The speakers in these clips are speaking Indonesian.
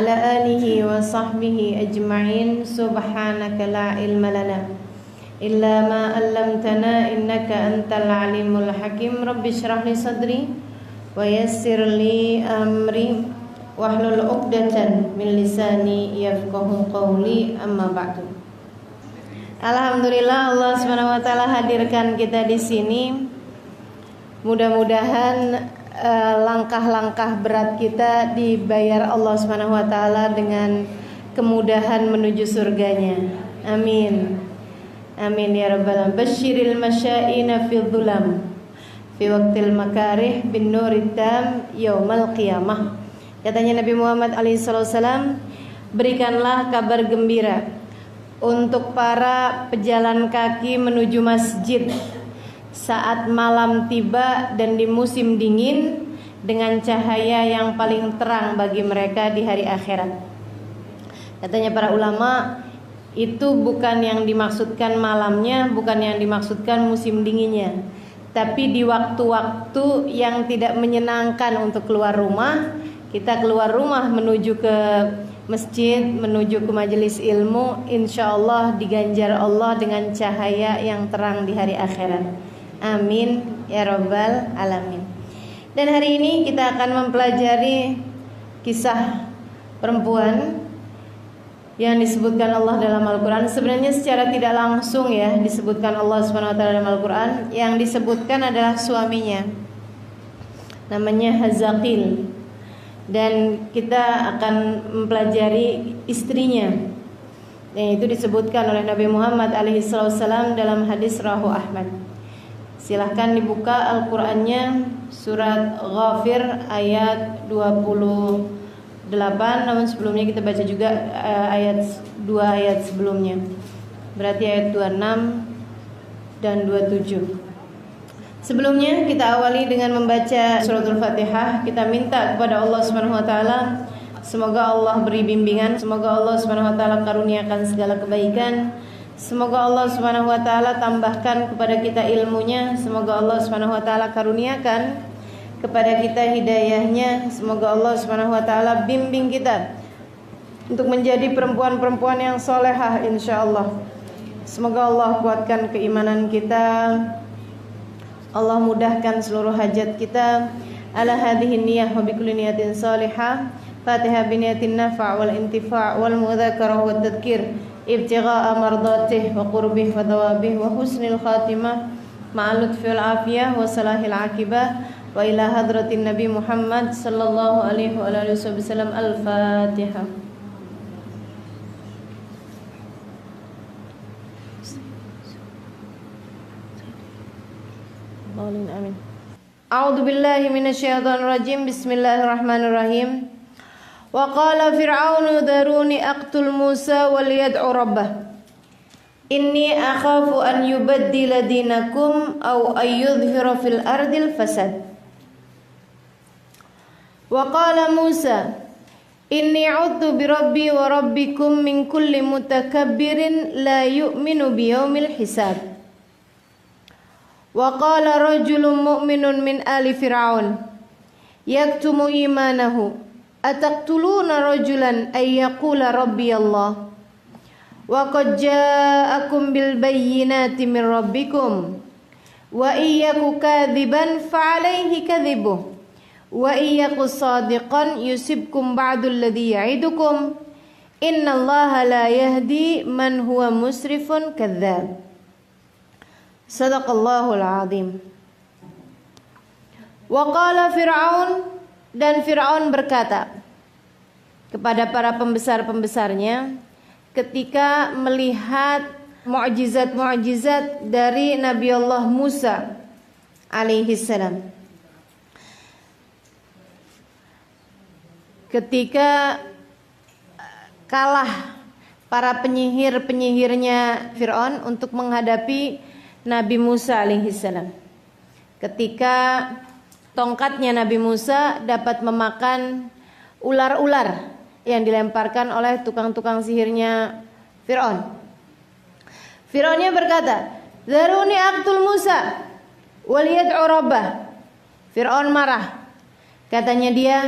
وعلى آله وصحبه أجمعين سبحانك لا علم لنا إلا ما علمتنا إنك أنت العليم الحكيم رب اشرح لي صدري ويسر لي أمري واحلل عقدة من لساني يفقه قولي أما بعد Alhamdulillah Allah Subhanahu wa taala hadirkan kita di sini. Mudah-mudahan Eh, langkah-langkah berat kita dibayar Allah Subhanahu wa taala dengan kemudahan menuju surganya. Amin. Amin ya rabbal alamin. Basyiril masyaina fi dhulam fi waqtil makarih bin nurit tam yaumal qiyamah. Katanya Nabi Muhammad alaihi wasallam, berikanlah kabar gembira untuk para pejalan kaki menuju masjid saat malam tiba dan di musim dingin dengan cahaya yang paling terang bagi mereka di hari akhirat. Katanya para ulama, itu bukan yang dimaksudkan malamnya, bukan yang dimaksudkan musim dinginnya, tapi di waktu-waktu yang tidak menyenangkan untuk keluar rumah, kita keluar rumah menuju ke masjid, menuju ke majelis ilmu, insya Allah diganjar Allah dengan cahaya yang terang di hari akhirat. Amin ya robbal alamin. Dan hari ini kita akan mempelajari kisah perempuan yang disebutkan Allah dalam Al-Qur'an. Sebenarnya secara tidak langsung ya disebutkan Allah Subhanahu wa taala dalam Al-Qur'an. Yang disebutkan adalah suaminya. Namanya Hazakil. Dan kita akan mempelajari istrinya yang itu disebutkan oleh Nabi Muhammad alaihi dalam hadis rahu Ahmad. Silahkan dibuka Al-Qur'annya surat Ghafir ayat 28 namun sebelumnya kita baca juga eh, ayat 2 ayat sebelumnya. Berarti ayat 26 dan 27. Sebelumnya kita awali dengan membaca suratul Fatihah. Kita minta kepada Allah Subhanahu wa taala semoga Allah beri bimbingan, semoga Allah swt karuniakan segala kebaikan Semoga Allah Subhanahu wa taala tambahkan kepada kita ilmunya, semoga Allah Subhanahu wa taala karuniakan kepada kita hidayahnya, semoga Allah Subhanahu wa taala bimbing kita untuk menjadi perempuan-perempuan yang solehah insyaallah. Semoga Allah kuatkan keimanan kita. Allah mudahkan seluruh hajat kita. Ala hadhihi niyyah wa bikulli niyatin salihah. Fatihah biniyatin nafa' wal intifa' wal mudzakarah wa tadhkir. ابتغاء مرضاته وقربه وذوابه وحسن الخاتمة مع اللطف والعافية وصلاح العاقبة وإلى حضرة النبي محمد صلى الله عليه وآله وسلم الفاتحة أعوذ بالله من الشيطان الرجيم بسم الله الرحمن الرحيم وقال فرعون ذروني أقتل موسى وليدعو ربه إني أخاف أن يبدل دينكم أو أن يظهر في الأرض الفساد وقال موسى إني عدت بربي وربكم من كل متكبر لا يؤمن بيوم الحساب وقال رجل مؤمن من آل فرعون يكتم إيمانه أتقتلون رجلا أن يقول ربي الله وقد جاءكم بالبينات من ربكم وإن يك كاذبا فعليه كذبه وإن يك صادقا يسبكم بعد الذي يعدكم إن الله لا يهدي من هو مسرف كذاب صدق الله العظيم وقال فرعون Dan Firaun berkata kepada para pembesar-pembesarnya ketika melihat mukjizat-mukjizat dari Nabi Allah Musa alaihi salam. Ketika eh, kalah para penyihir-penyihirnya Firaun untuk menghadapi Nabi Musa alaihi salam. Ketika tongkatnya Nabi Musa dapat memakan ular-ular yang dilemparkan oleh tukang-tukang sihirnya Fir'aun. Fir'aunnya berkata, Zaruni aktul Musa, waliyad'u rabbah. Fir'aun marah. Katanya dia,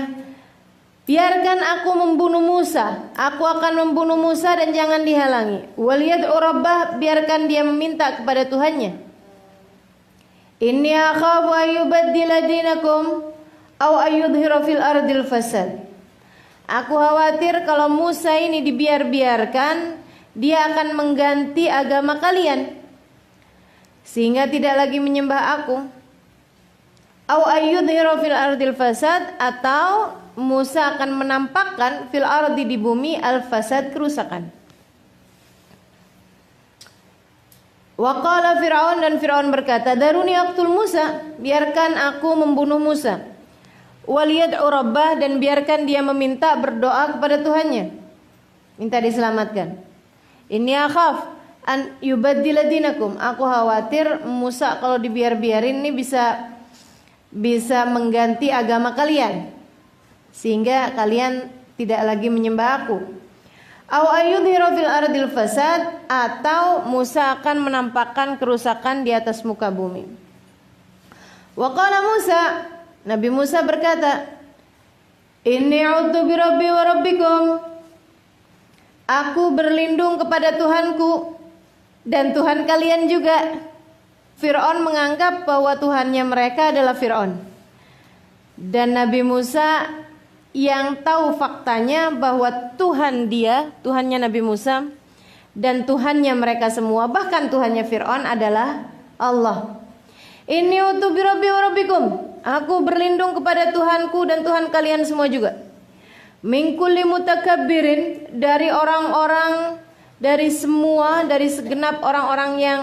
Biarkan aku membunuh Musa. Aku akan membunuh Musa dan jangan dihalangi. Waliyat urabbah biarkan dia meminta kepada Tuhannya. Inni akhafu ayyubaddila dinakum aw ayyudhira fil ardil fasad. Aku khawatir kalau Musa ini dibiar-biarkan, dia akan mengganti agama kalian sehingga tidak lagi menyembah aku. Aw ayyudhira fil ardil fasad atau Musa akan menampakkan fil ardi di bumi al fasad kerusakan. Waqala Fir'aun dan Fir'aun berkata, "Daruni aktul Musa, biarkan aku membunuh Musa." Waliyad'u rabbah dan biarkan dia meminta berdoa kepada Tuhannya. Minta diselamatkan. Ini akhaf an yubaddiladinakum. Aku khawatir Musa kalau dibiar-biarin ini bisa bisa mengganti agama kalian. Sehingga kalian tidak lagi menyembah aku. Au ayudhiru fasad atau Musa akan menampakkan kerusakan di atas muka bumi. Wa Musa, Nabi Musa berkata, Inni Aku berlindung kepada Tuhanku dan Tuhan kalian juga. Fir'aun menganggap bahwa Tuhannya mereka adalah Fir'aun. Dan Nabi Musa yang tahu faktanya bahwa Tuhan dia, Tuhannya Nabi Musa dan Tuhannya mereka semua, bahkan Tuhannya Fir'aun adalah Allah. Ini utubi rabbi Aku berlindung kepada Tuhanku dan Tuhan kalian semua juga. Mingkuli mutakabbirin dari orang-orang dari semua dari segenap orang-orang yang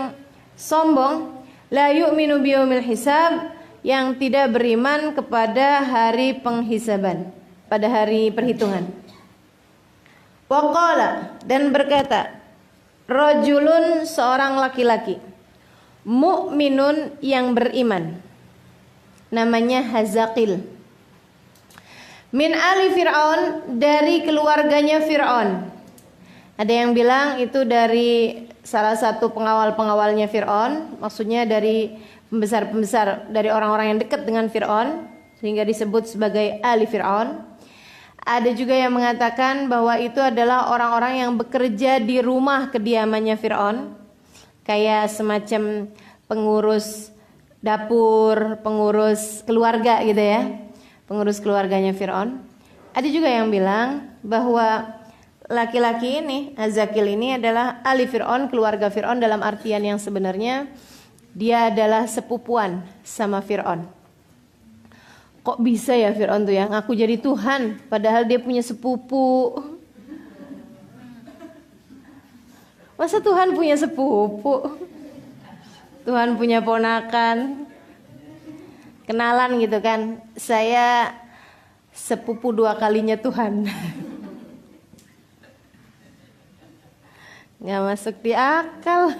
sombong la yu'minu biyaumil hisab yang tidak beriman kepada hari penghisaban pada hari perhitungan. Wakola dan berkata, rojulun seorang laki-laki, mukminun yang beriman, namanya Hazakil. Min ali Fir'aun dari keluarganya Fir'aun. Ada yang bilang itu dari salah satu pengawal-pengawalnya Fir'aun, maksudnya dari pembesar-pembesar dari orang-orang yang dekat dengan Fir'aun, sehingga disebut sebagai Ali Fir'aun. Ada juga yang mengatakan bahwa itu adalah orang-orang yang bekerja di rumah kediamannya Firaun, kayak semacam pengurus dapur, pengurus keluarga gitu ya, pengurus keluarganya Firaun. Ada juga yang bilang bahwa laki-laki ini, Azakil ini adalah Ali Firaun, keluarga Firaun dalam artian yang sebenarnya dia adalah sepupuan sama Firaun kok bisa ya Fir'aun tuh yang ngaku jadi Tuhan padahal dia punya sepupu masa Tuhan punya sepupu Tuhan punya ponakan kenalan gitu kan saya sepupu dua kalinya Tuhan nggak masuk di akal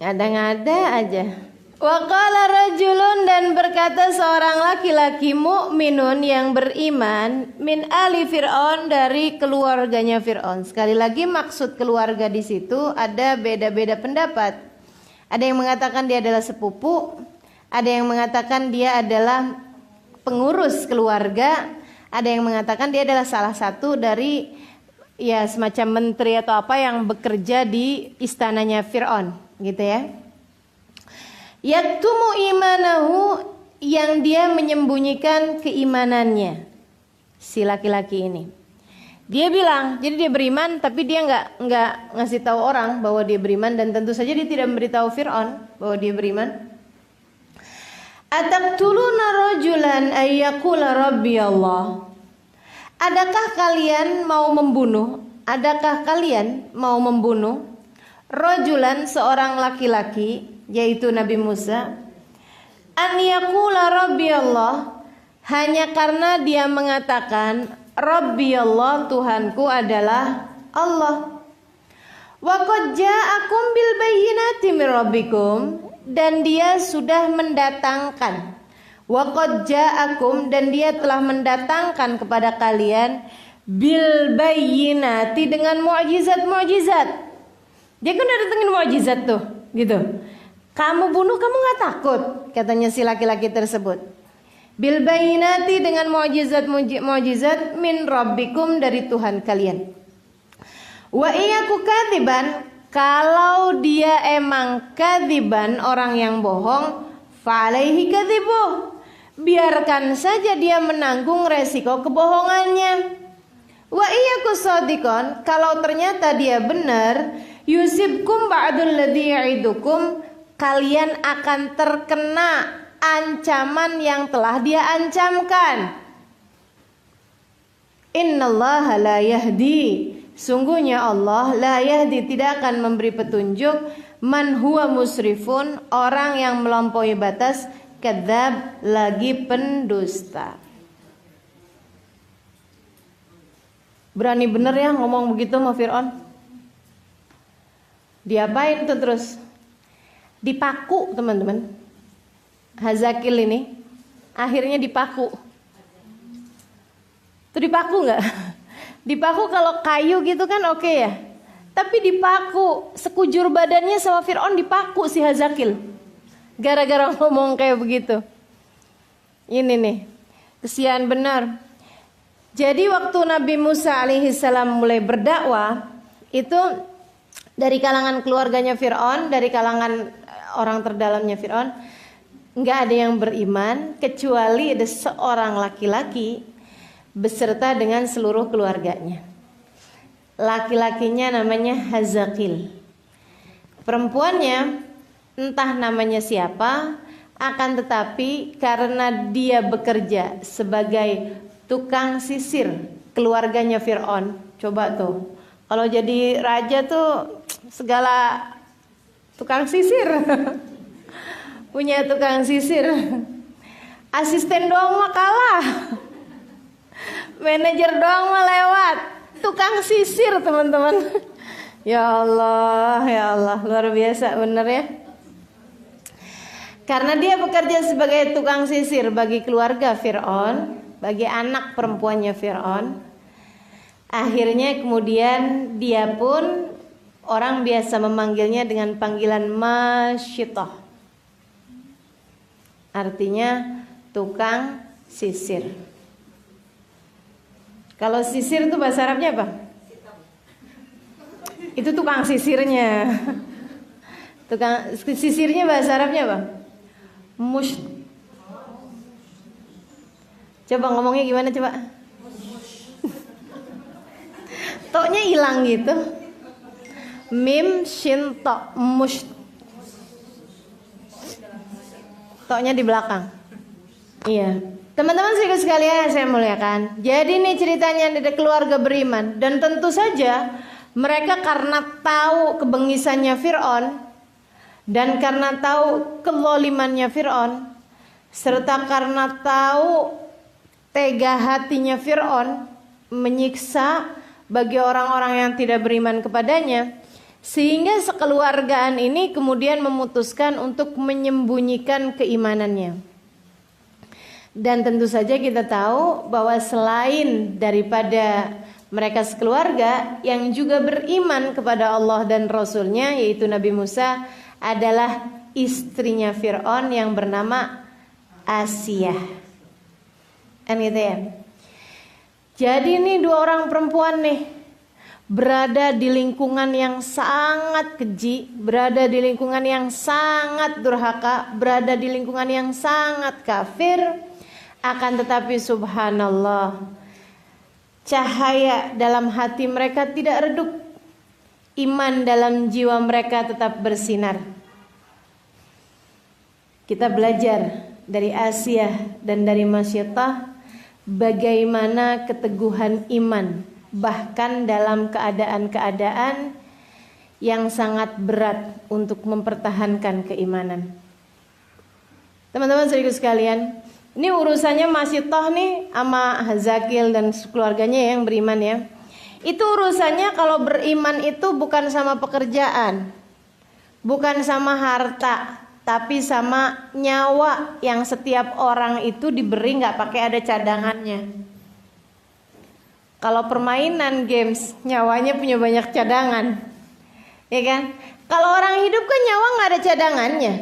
ngada-ngada aja Wakala rajulun dan berkata seorang laki-laki mukminun yang beriman min ali Fir'aun dari keluarganya Fir'aun. Sekali lagi maksud keluarga di situ ada beda-beda pendapat. Ada yang mengatakan dia adalah sepupu, ada yang mengatakan dia adalah pengurus keluarga, ada yang mengatakan dia adalah salah satu dari ya semacam menteri atau apa yang bekerja di istananya Fir'aun gitu ya. Yaktumu imanahu yang dia menyembunyikan keimanannya. Si laki-laki ini. Dia bilang, jadi dia beriman tapi dia nggak nggak ngasih tahu orang bahwa dia beriman dan tentu saja dia tidak memberitahu Fir'aun bahwa dia beriman. Ataqtuluna rajulan ayyakula rabbi Allah. Adakah kalian mau membunuh? Adakah kalian mau membunuh Rojulan seorang laki-laki yaitu Nabi Musa an yaqula rabbi Allah hanya karena dia mengatakan rabbi Allah Tuhanku adalah Allah wa qad ja'akum bil bayyinati min rabbikum dan dia sudah mendatangkan wa qad ja'akum dan dia telah mendatangkan kepada kalian bil bayyinati dengan mukjizat-mukjizat dia kan udah datengin mukjizat tuh gitu kamu bunuh kamu nggak takut katanya si laki-laki tersebut. Bilbayinati dengan mujizat mujizat min rabbikum dari Tuhan kalian. Wa iyaku kadiban kalau dia emang kadiban orang yang bohong falehi kadibu biarkan saja dia menanggung resiko kebohongannya wa iyaku sodikon kalau ternyata dia benar yusibkum ba'dul ladhi kalian akan terkena ancaman yang telah dia ancamkan. Innallaha la yahdi. Sungguhnya Allah la yahdi tidak akan memberi petunjuk man huwa musrifun, orang yang melampaui batas, kedab lagi pendusta. Berani bener ya ngomong begitu sama Fir'aun? Diapain tuh terus? dipaku teman-teman Hazakil ini akhirnya dipaku itu dipaku nggak dipaku kalau kayu gitu kan oke okay ya tapi dipaku sekujur badannya sama Fir'aun dipaku si Hazakil gara-gara ngomong kayak begitu ini nih kesian benar jadi waktu Nabi Musa alaihissalam mulai berdakwah itu dari kalangan keluarganya Fir'aun, dari kalangan eh, orang terdalamnya Fir'aun, nggak ada yang beriman kecuali ada seorang laki-laki beserta dengan seluruh keluarganya. Laki-lakinya namanya Hazakil. Perempuannya entah namanya siapa, akan tetapi karena dia bekerja sebagai tukang sisir keluarganya Fir'aun. Coba tuh, kalau jadi raja tuh segala tukang sisir. Punya tukang sisir. Asisten doang mah kalah. Manajer doang mah lewat. Tukang sisir teman-teman. Ya Allah, ya Allah, luar biasa bener ya. Karena dia bekerja sebagai tukang sisir bagi keluarga Fir'aun, bagi anak perempuannya Fir'aun. Akhirnya kemudian dia pun Orang biasa memanggilnya dengan panggilan masyitoh. Artinya tukang sisir. Kalau sisir itu bahasa Arabnya apa? Itu tukang sisirnya. Tukang sisirnya bahasa Arabnya apa? Mush. Coba ngomongnya gimana coba? Toknya hilang gitu mim shin to mush toknya di belakang iya teman-teman sekalian sekalian yang saya muliakan jadi ini ceritanya dari keluarga beriman dan tentu saja mereka karena tahu kebengisannya Fir'aun dan karena tahu kelolimannya Fir'aun serta karena tahu tega hatinya Fir'aun menyiksa bagi orang-orang yang tidak beriman kepadanya sehingga sekeluargaan ini kemudian memutuskan untuk menyembunyikan keimanannya. Dan tentu saja kita tahu bahwa selain daripada mereka sekeluarga yang juga beriman kepada Allah dan Rasulnya yaitu Nabi Musa adalah istrinya Fir'aun yang bernama Asia. Kan gitu ya. Jadi ini dua orang perempuan nih berada di lingkungan yang sangat keji, berada di lingkungan yang sangat durhaka, berada di lingkungan yang sangat kafir, akan tetapi subhanallah cahaya dalam hati mereka tidak redup. Iman dalam jiwa mereka tetap bersinar. Kita belajar dari Asia dan dari Masyidah bagaimana keteguhan iman bahkan dalam keadaan-keadaan yang sangat berat untuk mempertahankan keimanan. Teman-teman serius sekalian, ini urusannya masih toh nih sama Zakil dan keluarganya ya yang beriman ya. Itu urusannya kalau beriman itu bukan sama pekerjaan, bukan sama harta, tapi sama nyawa yang setiap orang itu diberi nggak pakai ada cadangannya. Kalau permainan games nyawanya punya banyak cadangan, ya kan? Kalau orang hidup kan nyawa nggak ada cadangannya.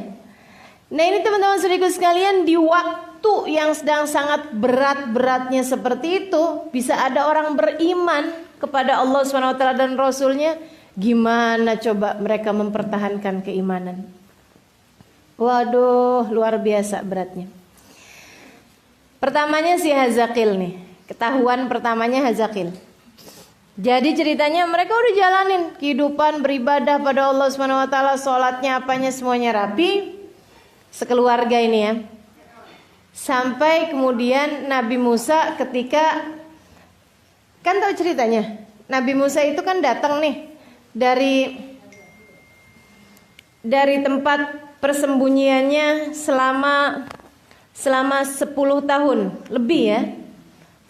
Nah ini teman-teman suriku sekalian di waktu yang sedang sangat berat-beratnya seperti itu bisa ada orang beriman kepada Allah swt dan Rasulnya. Gimana coba mereka mempertahankan keimanan? Waduh, luar biasa beratnya. Pertamanya si Hazakil nih. Ketahuan pertamanya Hazakin. Jadi ceritanya mereka udah jalanin kehidupan beribadah pada Allah Subhanahu wa taala, salatnya apanya semuanya rapi. Sekeluarga ini ya. Sampai kemudian Nabi Musa ketika kan tahu ceritanya. Nabi Musa itu kan datang nih dari dari tempat persembunyiannya selama selama 10 tahun lebih ya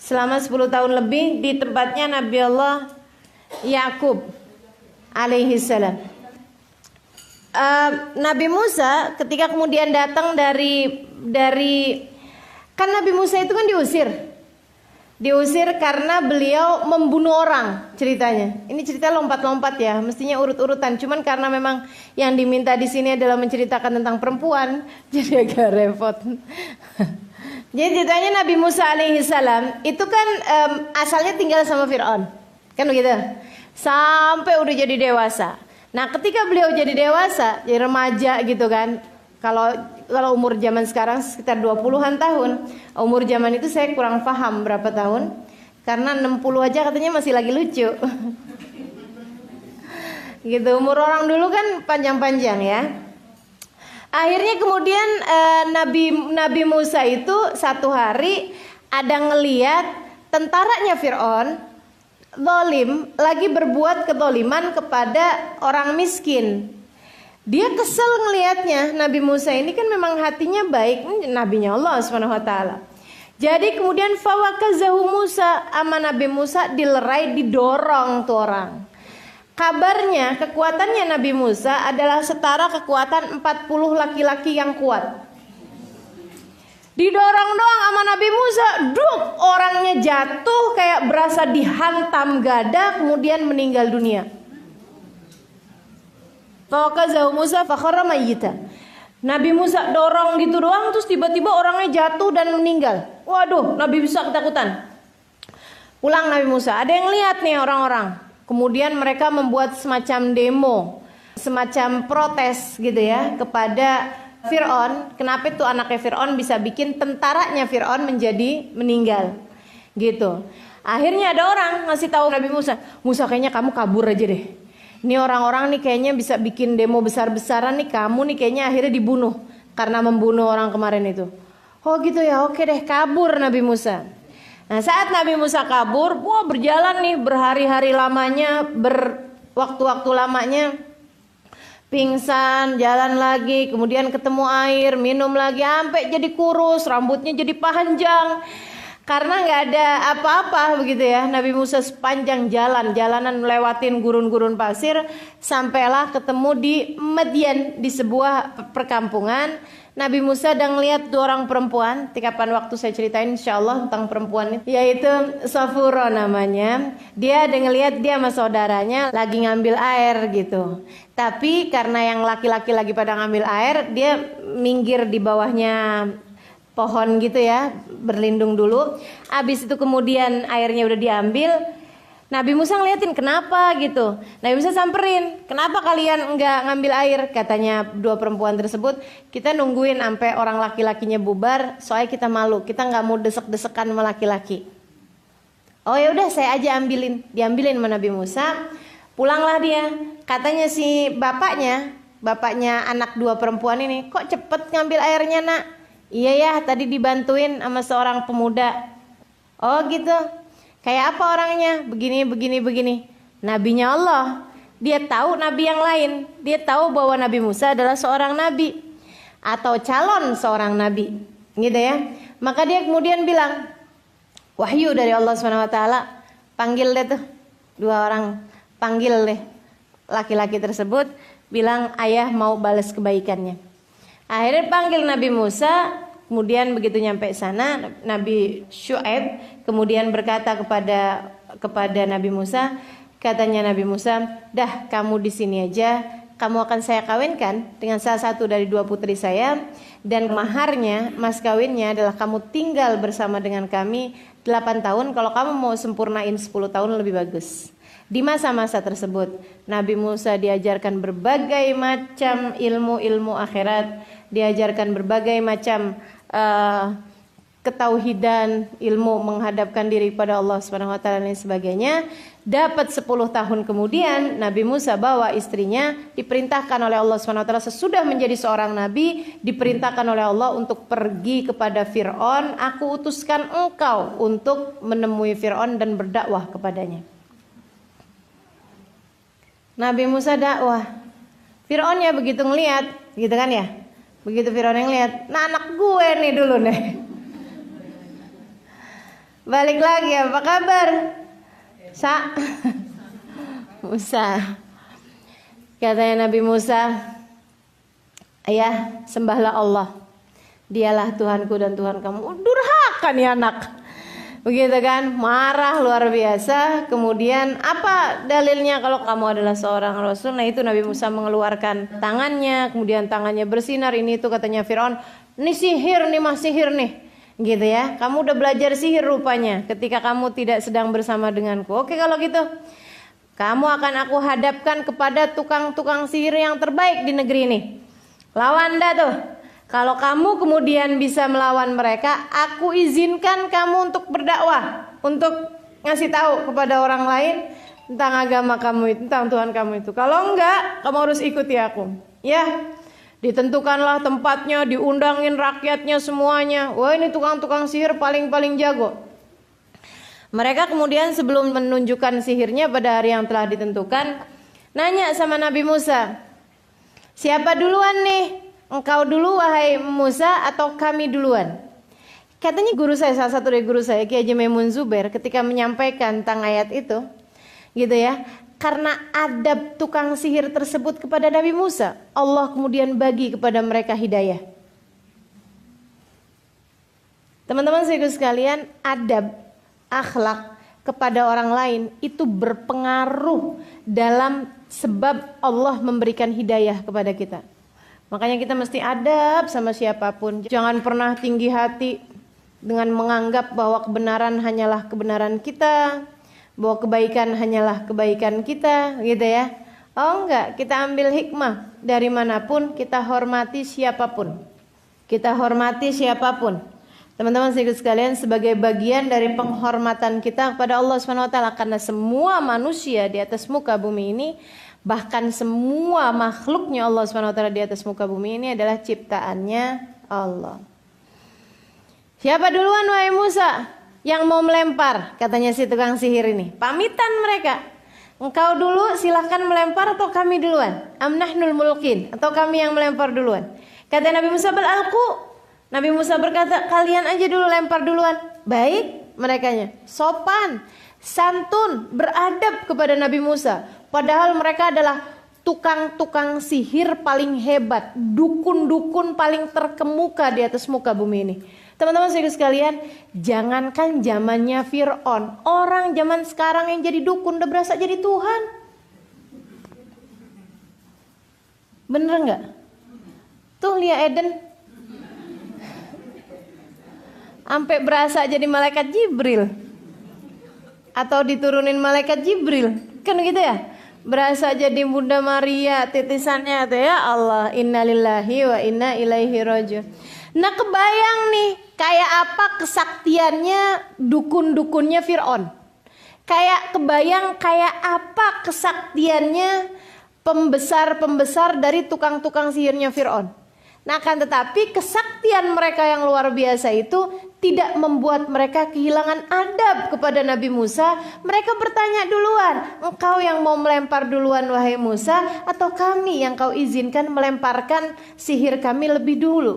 selama 10 tahun lebih di tempatnya Nabi Allah Yakub alaihi salam. Uh, Nabi Musa ketika kemudian datang dari dari kan Nabi Musa itu kan diusir. Diusir karena beliau membunuh orang ceritanya. Ini cerita lompat-lompat ya, mestinya urut-urutan. Cuman karena memang yang diminta di sini adalah menceritakan tentang perempuan, jadi agak repot. Jadi ceritanya Nabi Musa alaihi salam itu kan um, asalnya tinggal sama Fir'aun. Kan begitu? Sampai udah jadi dewasa. Nah, ketika beliau jadi dewasa, jadi remaja gitu kan. Kalau kalau umur zaman sekarang sekitar 20-an tahun. Umur zaman itu saya kurang paham berapa tahun. Karena 60 aja katanya masih lagi lucu. gitu, umur orang dulu kan panjang-panjang ya. Akhirnya kemudian eh, Nabi Nabi Musa itu satu hari ada ngeliat tentaranya Fir'aun Zolim lagi berbuat ketoliman kepada orang miskin dia kesel ngelihatnya Nabi Musa ini kan memang hatinya baik nabinya Allah Subhanahu wa Jadi kemudian fawakazahu Musa ama Nabi Musa dilerai didorong tuh orang. Kabarnya kekuatannya Nabi Musa adalah setara kekuatan 40 laki-laki yang kuat. Didorong doang sama Nabi Musa, duk orangnya jatuh kayak berasa dihantam gada kemudian meninggal dunia. Musa Nabi Musa dorong gitu doang terus tiba-tiba orangnya jatuh dan meninggal. Waduh, Nabi Musa ketakutan. Pulang Nabi Musa, ada yang lihat nih orang-orang. Kemudian mereka membuat semacam demo, semacam protes gitu ya kepada Fir'aun, kenapa itu anaknya Fir'aun bisa bikin tentaranya Fir'aun menjadi meninggal gitu. Akhirnya ada orang ngasih tahu Nabi Musa, Musa kayaknya kamu kabur aja deh. Ini orang-orang nih kayaknya bisa bikin demo besar-besaran nih kamu nih kayaknya akhirnya dibunuh karena membunuh orang kemarin itu. Oh gitu ya, oke deh kabur Nabi Musa. Nah saat Nabi Musa kabur, wah berjalan nih berhari-hari lamanya, berwaktu-waktu lamanya, pingsan, jalan lagi, kemudian ketemu air, minum lagi, sampai jadi kurus, rambutnya jadi panjang. Karena nggak ada apa-apa begitu ya Nabi Musa sepanjang jalan Jalanan melewatin gurun-gurun pasir Sampailah ketemu di Median Di sebuah perkampungan Nabi Musa dan lihat dua orang perempuan. Tikapan waktu saya ceritain insya Allah tentang perempuan itu. Yaitu Safuro namanya. Dia ada ngeliat dia sama saudaranya lagi ngambil air gitu. Tapi karena yang laki-laki lagi pada ngambil air, dia minggir di bawahnya pohon gitu ya, berlindung dulu. Abis itu kemudian airnya udah diambil, Nabi Musa ngeliatin kenapa gitu. Nabi Musa samperin, kenapa kalian nggak ngambil air? Katanya dua perempuan tersebut, kita nungguin sampai orang laki-lakinya bubar, soalnya kita malu, kita nggak mau desek-desekan sama laki-laki. Oh ya udah saya aja ambilin, diambilin sama Nabi Musa. Pulanglah dia. Katanya si bapaknya, bapaknya anak dua perempuan ini, kok cepet ngambil airnya nak? Iya ya, tadi dibantuin sama seorang pemuda. Oh gitu, Kayak apa orangnya? Begini, begini, begini. Nabinya Allah. Dia tahu nabi yang lain. Dia tahu bahwa Nabi Musa adalah seorang nabi atau calon seorang nabi, gitu ya. Maka dia kemudian bilang, wahyu dari Allah Subhanahu wa taala, panggil deh tuh dua orang, panggil deh laki-laki tersebut bilang ayah mau balas kebaikannya. Akhirnya panggil Nabi Musa Kemudian begitu nyampe sana Nabi Syuaib kemudian berkata kepada kepada Nabi Musa, katanya Nabi Musa, "Dah, kamu di sini aja. Kamu akan saya kawinkan dengan salah satu dari dua putri saya dan maharnya, mas kawinnya adalah kamu tinggal bersama dengan kami 8 tahun. Kalau kamu mau sempurnain 10 tahun lebih bagus." Di masa-masa tersebut, Nabi Musa diajarkan berbagai macam ilmu-ilmu akhirat, diajarkan berbagai macam uh, ketauhidan, ilmu menghadapkan diri pada Allah Subhanahu wa taala dan sebagainya, dapat 10 tahun kemudian Nabi Musa bawa istrinya diperintahkan oleh Allah Subhanahu wa taala sesudah menjadi seorang nabi, diperintahkan oleh Allah untuk pergi kepada Firaun, aku utuskan engkau untuk menemui Firaun dan berdakwah kepadanya. Nabi Musa dakwah. Fir'aunnya begitu ngelihat, gitu kan ya? Begitu Fir'aun yang lihat, nah anak gue nih dulu nih. Balik lagi apa kabar? Sa? Musa. Katanya Nabi Musa, ayah sembahlah Allah. Dialah Tuhanku dan Tuhan kamu. Durhaka nih anak begitu kan marah luar biasa kemudian apa dalilnya kalau kamu adalah seorang rasul nah itu Nabi Musa mengeluarkan tangannya kemudian tangannya bersinar ini itu katanya Firaun ini sihir nih mas sihir nih gitu ya kamu udah belajar sihir rupanya ketika kamu tidak sedang bersama denganku oke kalau gitu kamu akan aku hadapkan kepada tukang-tukang sihir yang terbaik di negeri ini lawan dah tuh kalau kamu kemudian bisa melawan mereka, aku izinkan kamu untuk berdakwah, untuk ngasih tahu kepada orang lain tentang agama kamu itu, tentang Tuhan kamu itu. Kalau enggak, kamu harus ikuti aku. Ya, Ditentukanlah tempatnya, diundangin rakyatnya semuanya. Wah ini tukang-tukang sihir paling-paling jago. Mereka kemudian sebelum menunjukkan sihirnya pada hari yang telah ditentukan, nanya sama Nabi Musa, siapa duluan nih? engkau dulu wahai Musa atau kami duluan? Katanya guru saya, salah satu dari guru saya, Kiai Jemimun Zubair, ketika menyampaikan tentang ayat itu, gitu ya, karena adab tukang sihir tersebut kepada Nabi Musa, Allah kemudian bagi kepada mereka hidayah. Teman-teman saya sekalian, adab, akhlak kepada orang lain itu berpengaruh dalam sebab Allah memberikan hidayah kepada kita. Makanya kita mesti adab sama siapapun. Jangan pernah tinggi hati dengan menganggap bahwa kebenaran hanyalah kebenaran kita, bahwa kebaikan hanyalah kebaikan kita, gitu ya. Oh enggak, kita ambil hikmah dari manapun, kita hormati siapapun. Kita hormati siapapun. Teman-teman sekalian sebagai bagian dari penghormatan kita kepada Allah Subhanahu wa taala karena semua manusia di atas muka bumi ini bahkan semua makhluknya Allah swt di atas muka bumi ini adalah ciptaannya Allah. Siapa duluan wahai Musa yang mau melempar? Katanya si tukang sihir ini. Pamitan mereka. Engkau dulu silahkan melempar atau kami duluan? Amnahnul mulkin atau kami yang melempar duluan? Kata Nabi Musa bal Nabi Musa berkata kalian aja dulu lempar duluan. Baik merekanya. Sopan, santun, beradab kepada Nabi Musa Padahal mereka adalah tukang-tukang sihir paling hebat, dukun-dukun paling terkemuka di atas muka bumi ini. Teman-teman serius sekalian, jangankan zamannya Fir'aun, orang zaman sekarang yang jadi dukun udah berasa jadi Tuhan. Bener nggak? Tuh lihat Eden, sampai berasa jadi malaikat Jibril atau diturunin malaikat Jibril kan gitu ya berasa jadi Bunda Maria titisannya tuh ya Allah innalillahi wa inna ilaihi rojo nah kebayang nih kayak apa kesaktiannya dukun-dukunnya Fir'aun kayak kebayang kayak apa kesaktiannya pembesar-pembesar dari tukang-tukang sihirnya Fir'aun nah akan tetapi kesaktian mereka yang luar biasa itu tidak membuat mereka kehilangan adab kepada Nabi Musa, mereka bertanya duluan, "Engkau yang mau melempar duluan wahai Musa atau kami yang kau izinkan melemparkan sihir kami lebih dulu?"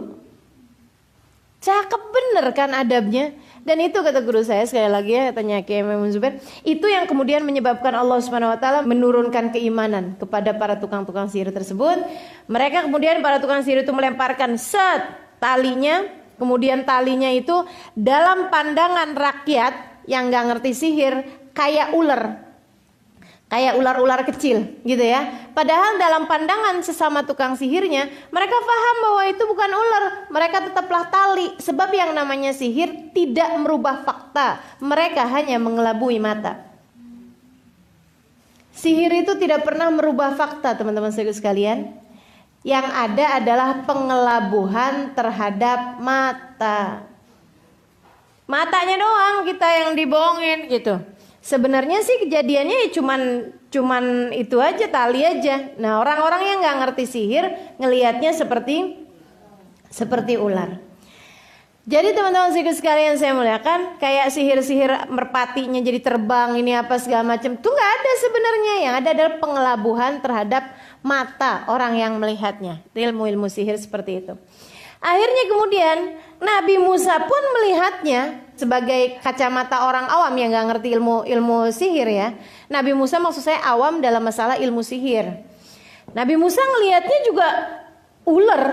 Cakep bener kan adabnya? Dan itu kata guru saya sekali lagi ya tanya Kiai Zubair, itu yang kemudian menyebabkan Allah Subhanahu wa taala menurunkan keimanan kepada para tukang-tukang sihir tersebut. Mereka kemudian para tukang sihir itu melemparkan set talinya Kemudian talinya itu dalam pandangan rakyat yang nggak ngerti sihir kayak ular. Kayak ular-ular kecil gitu ya. Padahal dalam pandangan sesama tukang sihirnya, mereka paham bahwa itu bukan ular. Mereka tetaplah tali sebab yang namanya sihir tidak merubah fakta. Mereka hanya mengelabui mata. Sihir itu tidak pernah merubah fakta, teman-teman sekalian. Yang ada adalah pengelabuhan terhadap mata. Matanya doang kita yang dibohongin gitu. Sebenarnya sih kejadiannya ya cuman cuman itu aja tali aja. Nah orang-orang yang nggak ngerti sihir ngelihatnya seperti seperti ular. Jadi teman-teman sih sekalian saya muliakan kayak sihir-sihir merpatinya jadi terbang ini apa segala macam tuh nggak ada sebenarnya yang ada adalah pengelabuhan terhadap mata orang yang melihatnya. Ilmu-ilmu sihir seperti itu. Akhirnya kemudian Nabi Musa pun melihatnya sebagai kacamata orang awam yang nggak ngerti ilmu ilmu sihir ya. Nabi Musa maksud saya awam dalam masalah ilmu sihir. Nabi Musa ngelihatnya juga ular.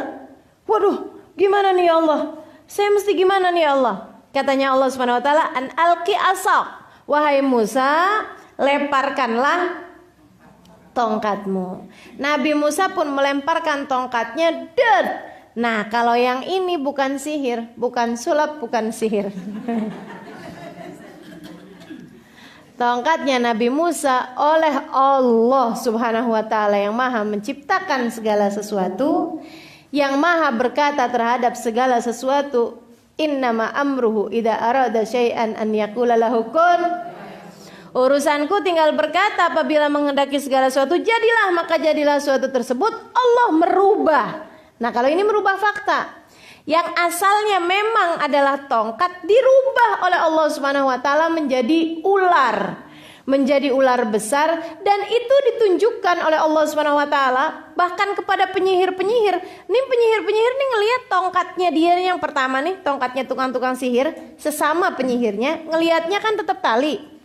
Waduh, gimana nih Allah? Saya mesti gimana nih Allah? Katanya Allah Subhanahu wa taala, "An alqi asak." Wahai Musa, leparkanlah tongkatmu. Nabi Musa pun melemparkan tongkatnya, dead. Nah, kalau yang ini bukan sihir, bukan sulap, bukan sihir. Tongkatnya Nabi Musa oleh Allah Subhanahu wa taala yang Maha menciptakan segala sesuatu, yang Maha berkata terhadap segala sesuatu, "Innama amruhu ida arada syai'an an yakula Urusanku tinggal berkata apabila menghendaki segala sesuatu jadilah maka jadilah sesuatu tersebut Allah merubah. Nah kalau ini merubah fakta yang asalnya memang adalah tongkat dirubah oleh Allah Subhanahu wa taala menjadi ular menjadi ular besar dan itu ditunjukkan oleh Allah Subhanahu wa taala bahkan kepada penyihir-penyihir. Nih penyihir-penyihir nih ngelihat tongkatnya dia yang pertama nih, tongkatnya tukang-tukang sihir sesama penyihirnya ngelihatnya kan tetap tali.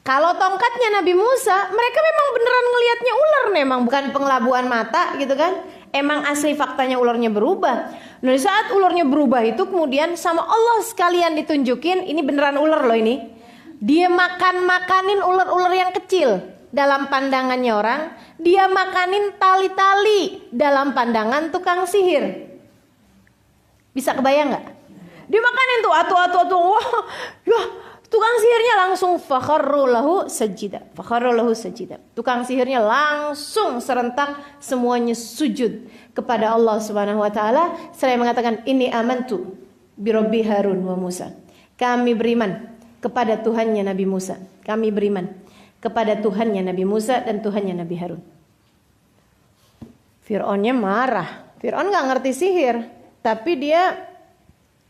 Kalau tongkatnya Nabi Musa, mereka memang beneran ngelihatnya ular memang bukan pengelabuan mata gitu kan. Emang asli faktanya ularnya berubah. Nah, di saat ularnya berubah itu kemudian sama Allah sekalian ditunjukin ini beneran ular loh ini. Dia makan-makanin ular-ular yang kecil dalam pandangannya orang, dia makanin tali-tali dalam pandangan tukang sihir. Bisa kebayang nggak? Dia makanin tuh atu-atu-atu, wah, wah Tukang sihirnya langsung fakharru lahu sajida. Fakharru lahu sajida. Tukang sihirnya langsung serentak semuanya sujud kepada Allah Subhanahu wa taala seraya mengatakan ini amantu bi rabbi Harun wa Musa. Kami beriman kepada Tuhannya Nabi Musa. Kami beriman kepada Tuhannya Nabi Musa dan Tuhannya Nabi Harun. Fir'aunnya marah. Fir'aun nggak ngerti sihir, tapi dia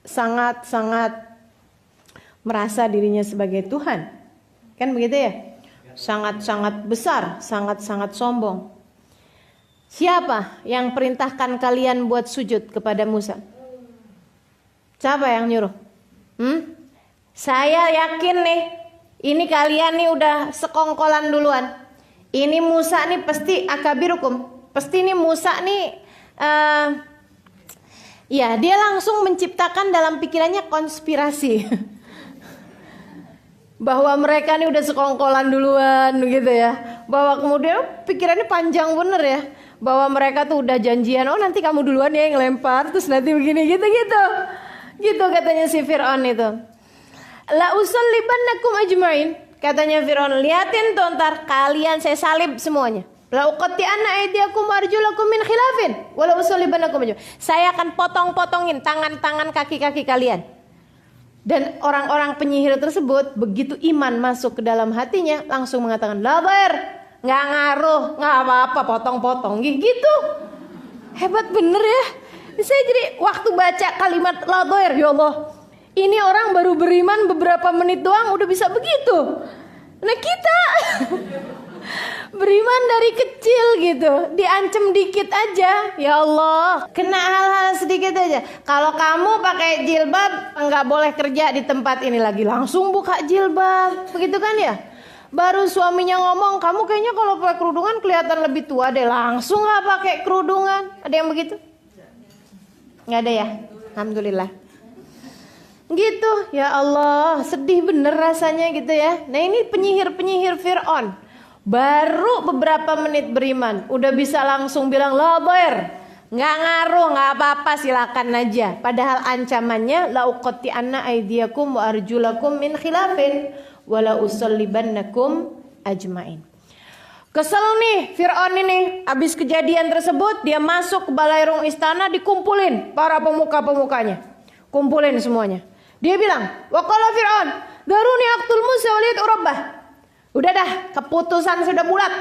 sangat-sangat merasa dirinya sebagai Tuhan. Kan begitu ya? Sangat-sangat besar, sangat-sangat sombong. Siapa yang perintahkan kalian buat sujud kepada Musa? Siapa yang nyuruh? Hmm? Saya yakin nih, ini kalian nih udah sekongkolan duluan. Ini Musa nih pasti kum, Pasti ini Musa nih uh, ya, dia langsung menciptakan dalam pikirannya konspirasi. bahwa mereka ini udah sekongkolan duluan gitu ya bahwa kemudian pikirannya panjang bener ya bahwa mereka tuh udah janjian oh nanti kamu duluan ya yang lempar terus nanti begini gitu gitu gitu katanya si Fir'aun itu la nakum ajmain katanya Fir'aun liatin tuh ntar kalian saya salib semuanya la uqati anak aku arjulakum min khilafin wala nakum ajmain saya akan potong-potongin tangan-tangan kaki-kaki kalian dan orang-orang penyihir tersebut begitu iman masuk ke dalam hatinya langsung mengatakan labar nggak ngaruh nggak apa-apa potong-potong gitu hebat bener ya saya jadi waktu baca kalimat labar ya Allah ini orang baru beriman beberapa menit doang udah bisa begitu nah kita beriman dari kecil gitu diancem dikit aja ya Allah kena hal-hal sedikit aja kalau kamu pakai jilbab nggak boleh kerja di tempat ini lagi langsung buka jilbab begitu kan ya baru suaminya ngomong kamu kayaknya kalau pakai kerudungan kelihatan lebih tua deh langsung nggak pakai kerudungan ada yang begitu nggak ada ya alhamdulillah gitu ya Allah sedih bener rasanya gitu ya nah ini penyihir penyihir Fir'aun Baru beberapa menit beriman, udah bisa langsung bilang lober. Nggak ngaruh, nggak apa-apa, silakan aja. Padahal ancamannya lauqati anna aidiakum wa arjulakum min khilafin wala usallibannakum ajmain. Kesel nih Fir'aun ini Abis kejadian tersebut dia masuk ke balairung istana dikumpulin para pemuka-pemukanya Kumpulin semuanya Dia bilang Wakala Fir'aun Daruni aktul Musa walid urabah Udah dah, keputusan sudah bulat.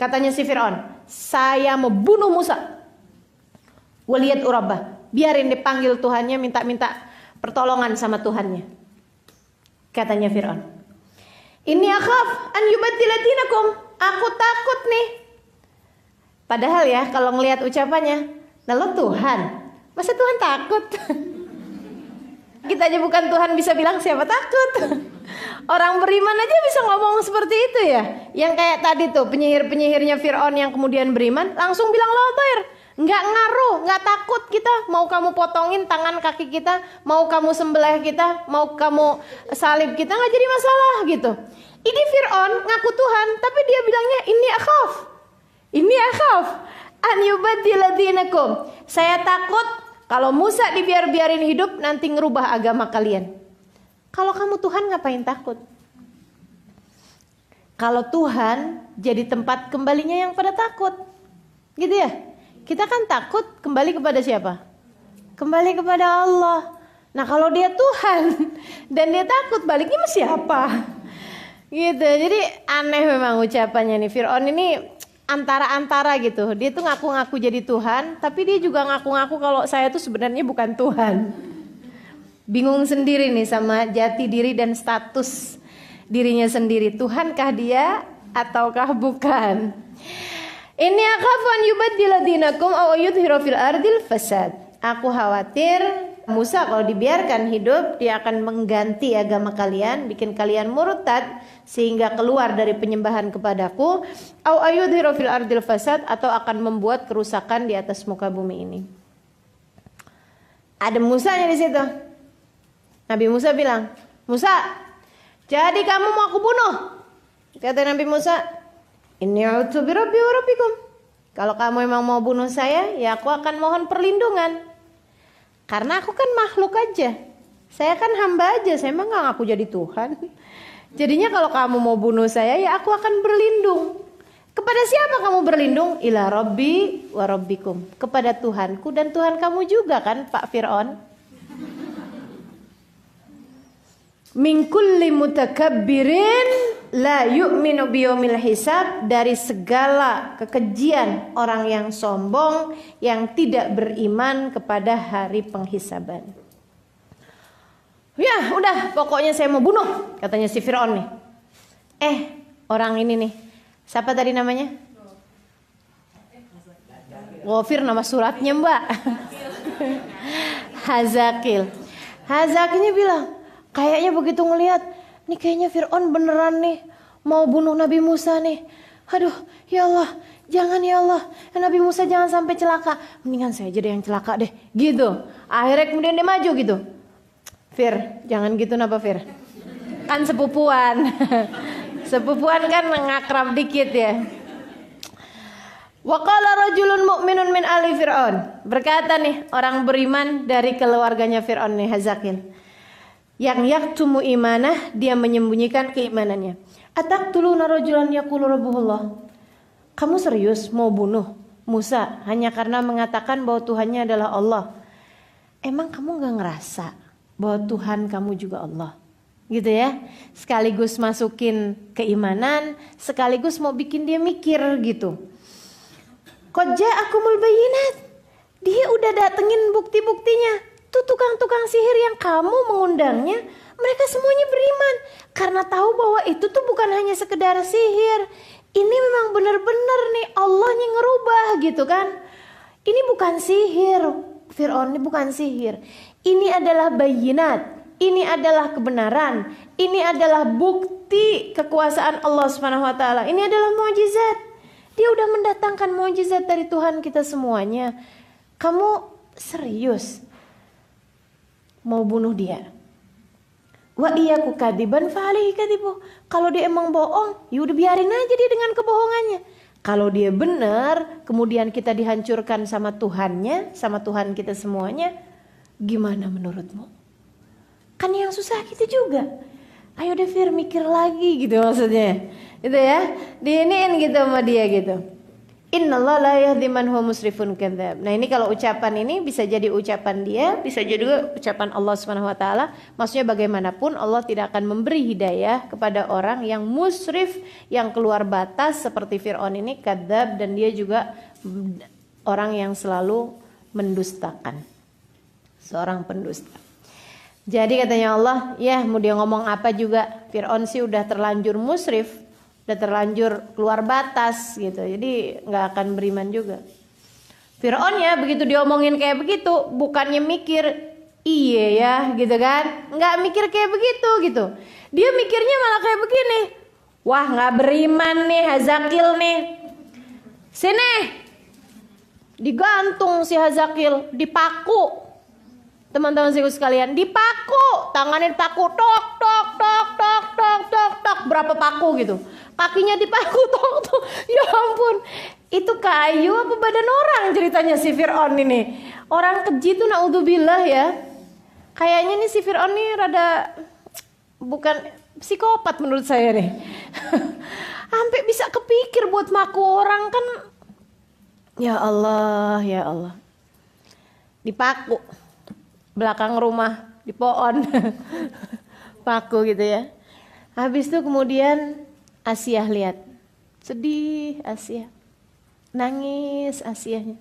Katanya si Fir'aun, saya mau bunuh Musa. Waliat urabah, biarin dipanggil Tuhannya minta-minta pertolongan sama Tuhannya. Katanya Fir'aun. Ini akhaf an yubaddilatilakum. Aku takut nih. Padahal ya kalau ngelihat ucapannya, nah lo Tuhan, masa Tuhan takut? kita aja bukan Tuhan bisa bilang siapa takut. Orang beriman aja bisa ngomong seperti itu ya. Yang kayak tadi tuh penyihir-penyihirnya Fir'aun yang kemudian beriman langsung bilang lobair. Nggak ngaruh, nggak takut kita. Mau kamu potongin tangan kaki kita, mau kamu sembelih kita, mau kamu salib kita, nggak jadi masalah gitu. Ini Fir'aun ngaku Tuhan, tapi dia bilangnya ini akhaf. Ini akhaf. An yubaddiladinakum. Saya takut kalau Musa dibiar-biarin hidup nanti ngerubah agama kalian. Kalau kamu Tuhan ngapain takut? Kalau Tuhan jadi tempat kembalinya yang pada takut. Gitu ya? Kita kan takut kembali kepada siapa? Kembali kepada Allah. Nah kalau dia Tuhan dan dia takut baliknya siapa? Gitu. Jadi aneh memang ucapannya nih. Fir'aun ini antara-antara gitu. Dia tuh ngaku-ngaku jadi Tuhan, tapi dia juga ngaku-ngaku kalau saya tuh sebenarnya bukan Tuhan. Bingung sendiri nih sama jati diri dan status dirinya sendiri. Tuhankah dia ataukah bukan? Ini akafan dila diladinakum awayud hirofil ardil fasad. Aku khawatir Musa kalau dibiarkan hidup dia akan mengganti agama kalian bikin kalian murtad sehingga keluar dari penyembahan kepadaku au ayudhiru fil ardil fasad atau akan membuat kerusakan di atas muka bumi ini ada Musa di situ Nabi Musa bilang Musa jadi kamu mau aku bunuh kata Nabi Musa ini utubirabi warabikum kalau kamu emang mau bunuh saya ya aku akan mohon perlindungan karena aku kan makhluk aja. Saya kan hamba aja, saya emang nggak ngaku jadi Tuhan. Jadinya kalau kamu mau bunuh saya ya aku akan berlindung. Kepada siapa kamu berlindung? Ila Robbi wa Robbikum. Kepada Tuhanku dan Tuhan kamu juga kan Pak Fir'aun. min kulli mutakabbirin la yu'minu biyomil hisab dari segala kekejian orang yang sombong yang tidak beriman kepada hari penghisaban. Ya udah pokoknya saya mau bunuh katanya si Fir'aun nih. Eh orang ini nih siapa tadi namanya? Wofir nama suratnya mbak. Hazakil. Hazakilnya bilang Kayaknya begitu ngelihat, nih kayaknya Fir'aun beneran nih mau bunuh Nabi Musa nih. Aduh, ya Allah, jangan ya Allah, Nabi Musa jangan sampai celaka. Mendingan saya jadi yang celaka deh, gitu. Akhirnya kemudian dia maju gitu. Fir, jangan gitu napa Fir? Kan sepupuan. sepupuan kan ngakrab dikit ya. Wakala rajulun mu'minun min ali Fir'aun. Berkata nih orang beriman dari keluarganya Fir'aun nih Hazakil yang yaktumu imanah dia menyembunyikan keimanannya. Atak tulu rajulan yaqulu rabbuhullah. Kamu serius mau bunuh Musa hanya karena mengatakan bahwa Tuhannya adalah Allah. Emang kamu gak ngerasa bahwa Tuhan kamu juga Allah? Gitu ya. Sekaligus masukin keimanan, sekaligus mau bikin dia mikir gitu. Koja aku mulbayinat. Dia udah datengin bukti-buktinya itu tukang-tukang sihir yang kamu mengundangnya, mereka semuanya beriman karena tahu bahwa itu tuh bukan hanya sekedar sihir. Ini memang benar-benar nih Allah yang ngerubah gitu kan. Ini bukan sihir, Fir'aun ini bukan sihir. Ini adalah bayinat, ini adalah kebenaran, ini adalah bukti kekuasaan Allah Swt. Ini adalah mukjizat. Dia udah mendatangkan mukjizat dari Tuhan kita semuanya. Kamu serius? mau bunuh dia. Wa iya ku kadiban falihi kadibu. Kalau dia emang bohong, yaudah biarin aja dia dengan kebohongannya. Kalau dia benar, kemudian kita dihancurkan sama Tuhannya, sama Tuhan kita semuanya, gimana menurutmu? Kan yang susah kita juga. Ayo deh Fir mikir lagi gitu maksudnya. Gitu ya. Diinin gitu sama dia gitu la musrifun kadzab. Nah, ini kalau ucapan ini bisa jadi ucapan dia, bisa jadi juga ucapan Allah swt. Maksudnya bagaimanapun Allah tidak akan memberi hidayah kepada orang yang musrif, yang keluar batas seperti Firaun ini kadab dan dia juga orang yang selalu mendustakan. Seorang pendusta. Jadi katanya Allah, ya mau dia ngomong apa juga Fir'aun sih udah terlanjur musrif udah terlanjur keluar batas gitu jadi nggak akan beriman juga Fir'aun ya begitu diomongin kayak begitu bukannya mikir iya ya gitu kan nggak mikir kayak begitu gitu dia mikirnya malah kayak begini wah nggak beriman nih Hazakil nih sini digantung si Hazakil dipaku teman-teman sih sekalian dipaku tangannya dipaku tok tok tok tok tok tok tok berapa paku gitu kakinya dipaku tong tuh ya ampun itu kayu apa badan orang ceritanya si Fir'aun ini orang keji tuh naudzubillah ya kayaknya nih si Fir'aun nih rada bukan psikopat menurut saya nih sampai bisa kepikir buat maku orang kan ya Allah ya Allah dipaku belakang rumah di pohon paku gitu ya habis itu kemudian Asiah lihat. Sedih Asiah. Nangis Asiahnya.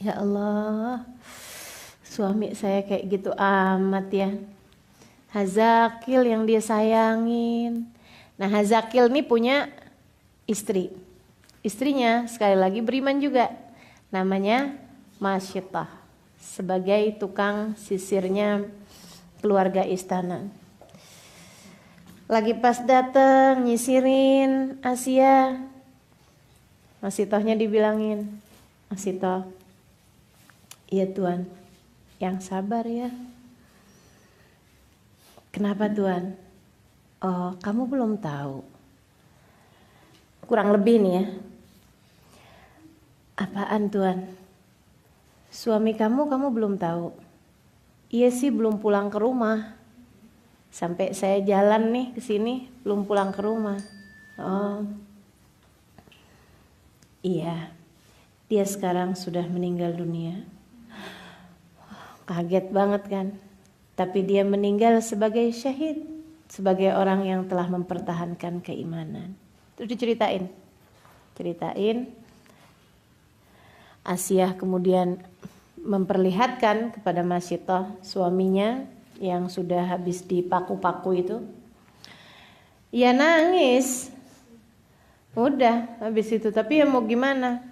Ya Allah. Suami saya kayak gitu amat ya. Hazakil yang dia sayangin. Nah Hazakil ini punya istri. Istrinya sekali lagi beriman juga. Namanya Masyitah. Sebagai tukang sisirnya keluarga istana lagi pas dateng nyisirin Asia masih tohnya dibilangin masih toh iya Tuhan yang sabar ya kenapa Tuhan oh kamu belum tahu kurang lebih nih ya apaan Tuhan suami kamu kamu belum tahu iya sih belum pulang ke rumah sampai saya jalan nih ke sini belum pulang ke rumah oh iya dia sekarang sudah meninggal dunia kaget banget kan tapi dia meninggal sebagai syahid sebagai orang yang telah mempertahankan keimanan terus diceritain ceritain Asiah kemudian memperlihatkan kepada Masito suaminya yang sudah habis dipaku-paku itu. Ya nangis. Udah habis itu, tapi ya mau gimana?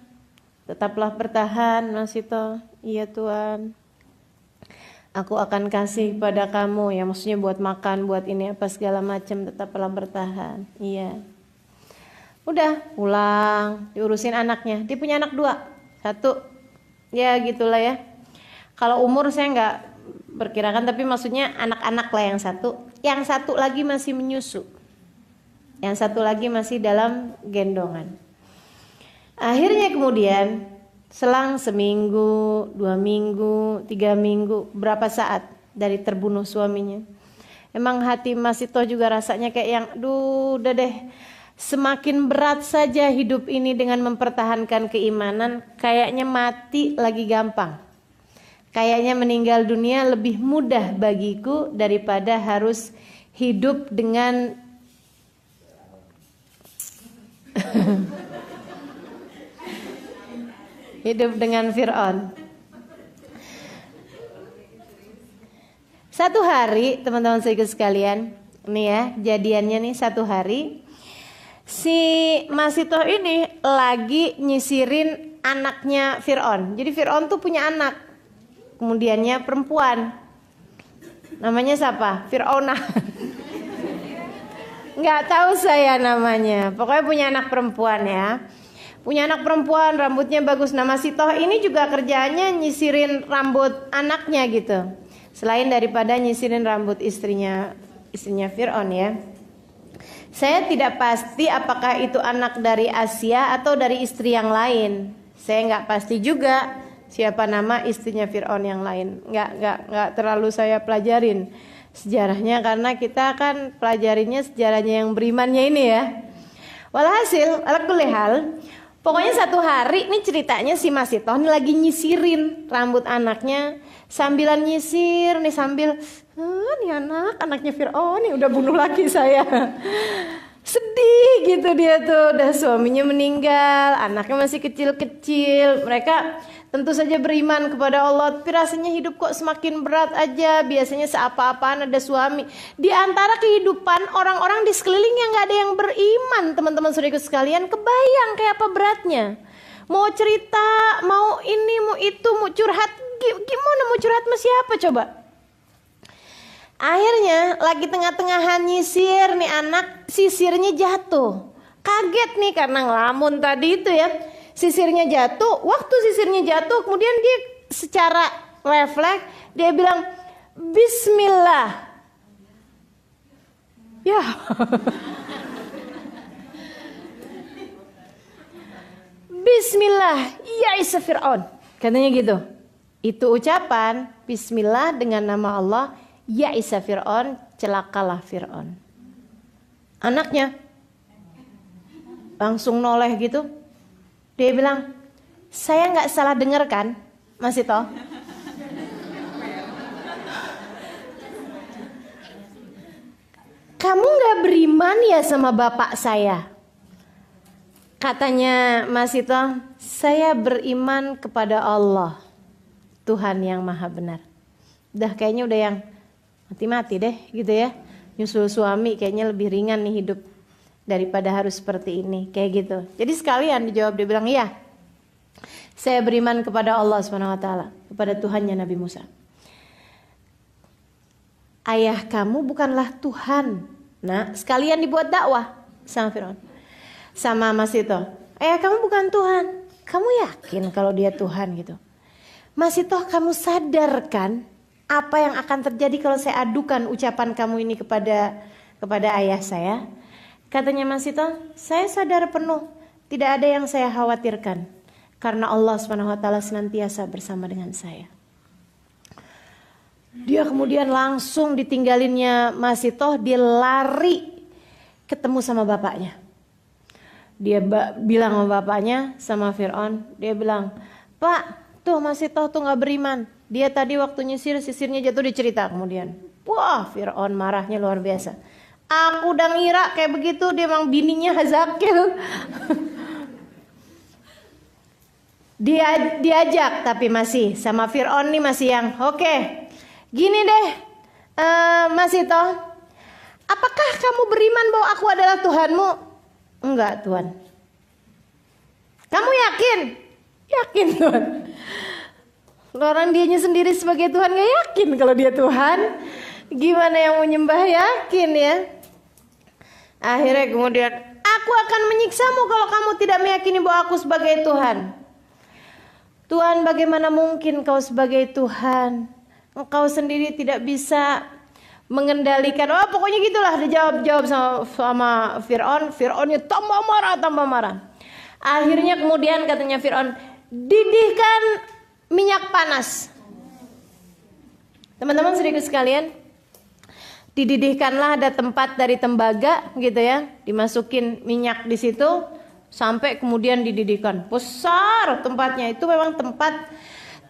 Tetaplah bertahan Mas toh, Iya Tuhan. Aku akan kasih pada kamu ya maksudnya buat makan, buat ini apa segala macam tetaplah bertahan. Iya. Udah pulang, diurusin anaknya. Dia punya anak dua. Satu. Ya gitulah ya. Kalau umur saya nggak perkirakan tapi maksudnya anak-anak lah yang satu yang satu lagi masih menyusu yang satu lagi masih dalam gendongan akhirnya kemudian selang seminggu dua minggu tiga minggu berapa saat dari terbunuh suaminya emang hati Mas Ito juga rasanya kayak yang duh udah deh semakin berat saja hidup ini dengan mempertahankan keimanan kayaknya mati lagi gampang Kayaknya meninggal dunia lebih mudah bagiku daripada harus hidup dengan hidup dengan Fir'aun. Satu hari, teman-teman seiku sekalian, nih ya, jadiannya nih satu hari. Si Masito ini lagi nyisirin anaknya Fir'aun. Jadi Fir'aun tuh punya anak kemudiannya perempuan namanya siapa Fir'aunah nggak tahu saya namanya pokoknya punya anak perempuan ya punya anak perempuan rambutnya bagus nama Sitoh ini juga kerjanya nyisirin rambut anaknya gitu selain daripada nyisirin rambut istrinya istrinya Fir'aun ya saya tidak pasti apakah itu anak dari Asia atau dari istri yang lain saya nggak pasti juga siapa nama istrinya Fir'aun yang lain. Nggak, nggak, nggak terlalu saya pelajarin sejarahnya karena kita kan pelajarinya sejarahnya yang berimannya ini ya. Walhasil, lehal pokoknya satu hari ini ceritanya si Mas Ito nih lagi nyisirin rambut anaknya sambilan nyisir nih sambil Oh, nih anak anaknya Fir'aun nih udah bunuh lagi saya sedih gitu dia tuh udah suaminya meninggal anaknya masih kecil-kecil mereka Tentu saja beriman kepada Allah, tapi rasanya hidup kok semakin berat aja. Biasanya seapa-apaan ada suami. Di antara kehidupan orang-orang di sekelilingnya nggak ada yang beriman, teman-teman ikut sekalian. Kebayang kayak apa beratnya. Mau cerita, mau ini, mau itu, mau curhat. Gimana mau curhat sama siapa coba? Akhirnya lagi tengah tengah nyisir nih anak, sisirnya jatuh. Kaget nih karena ngelamun tadi itu ya sisirnya jatuh waktu sisirnya jatuh kemudian dia secara refleks dia bilang Bismillah ya Bismillah ya Isa Fir'aun katanya gitu itu ucapan Bismillah dengan nama Allah ya Isa Fir'aun celakalah Firon, anaknya langsung noleh gitu dia bilang, saya nggak salah dengar kan, Mas Ito? Kamu nggak beriman ya sama bapak saya? Katanya Mas Ito, saya beriman kepada Allah, Tuhan yang maha benar. Udah kayaknya udah yang mati-mati deh gitu ya. Nyusul suami kayaknya lebih ringan nih hidup daripada harus seperti ini kayak gitu jadi sekalian dijawab dia bilang iya saya beriman kepada Allah subhanahu wa taala kepada Tuhannya Nabi Musa ayah kamu bukanlah Tuhan nah sekalian dibuat dakwah sama Fir'aun sama Mas itu ayah kamu bukan Tuhan kamu yakin kalau dia Tuhan gitu Mas kamu sadarkan apa yang akan terjadi kalau saya adukan ucapan kamu ini kepada kepada ayah saya Katanya Mas Sito, saya sadar penuh, tidak ada yang saya khawatirkan karena Allah swt senantiasa bersama dengan saya. Dia kemudian langsung ditinggalinnya Mas Sito, dia lari ketemu sama bapaknya. Dia ba bilang sama bapaknya, sama Fir'aun, dia bilang, Pak, tuh Mas Sito tuh gak beriman. Dia tadi waktu nyisir, sisirnya jatuh dicerita kemudian. Wah, Fir'aun marahnya luar biasa Aku udah ngira kayak begitu dia emang bininya Hazakil. dia diajak tapi masih sama Fir'aun nih masih yang oke. Okay. Gini deh, uh, eh, masih toh apakah kamu beriman bahwa aku adalah Tuhanmu? Enggak Tuhan. Kamu yakin? Yakin Tuhan. Orang dianya sendiri sebagai Tuhan gak yakin kalau dia Tuhan. Gimana yang mau nyembah yakin ya? Akhirnya kemudian, aku akan menyiksamu kalau kamu tidak meyakini bahwa aku sebagai Tuhan. Tuhan bagaimana mungkin kau sebagai Tuhan? Engkau sendiri tidak bisa mengendalikan. Oh pokoknya gitulah dijawab-jawab sama, sama Fir'aun. Fir'aunnya tambah marah, tambah marah. Akhirnya kemudian katanya Fir'aun, didihkan minyak panas. Teman-teman serius sekalian, dididihkanlah ada tempat dari tembaga gitu ya, dimasukin minyak di situ sampai kemudian dididihkan. Besar tempatnya itu memang tempat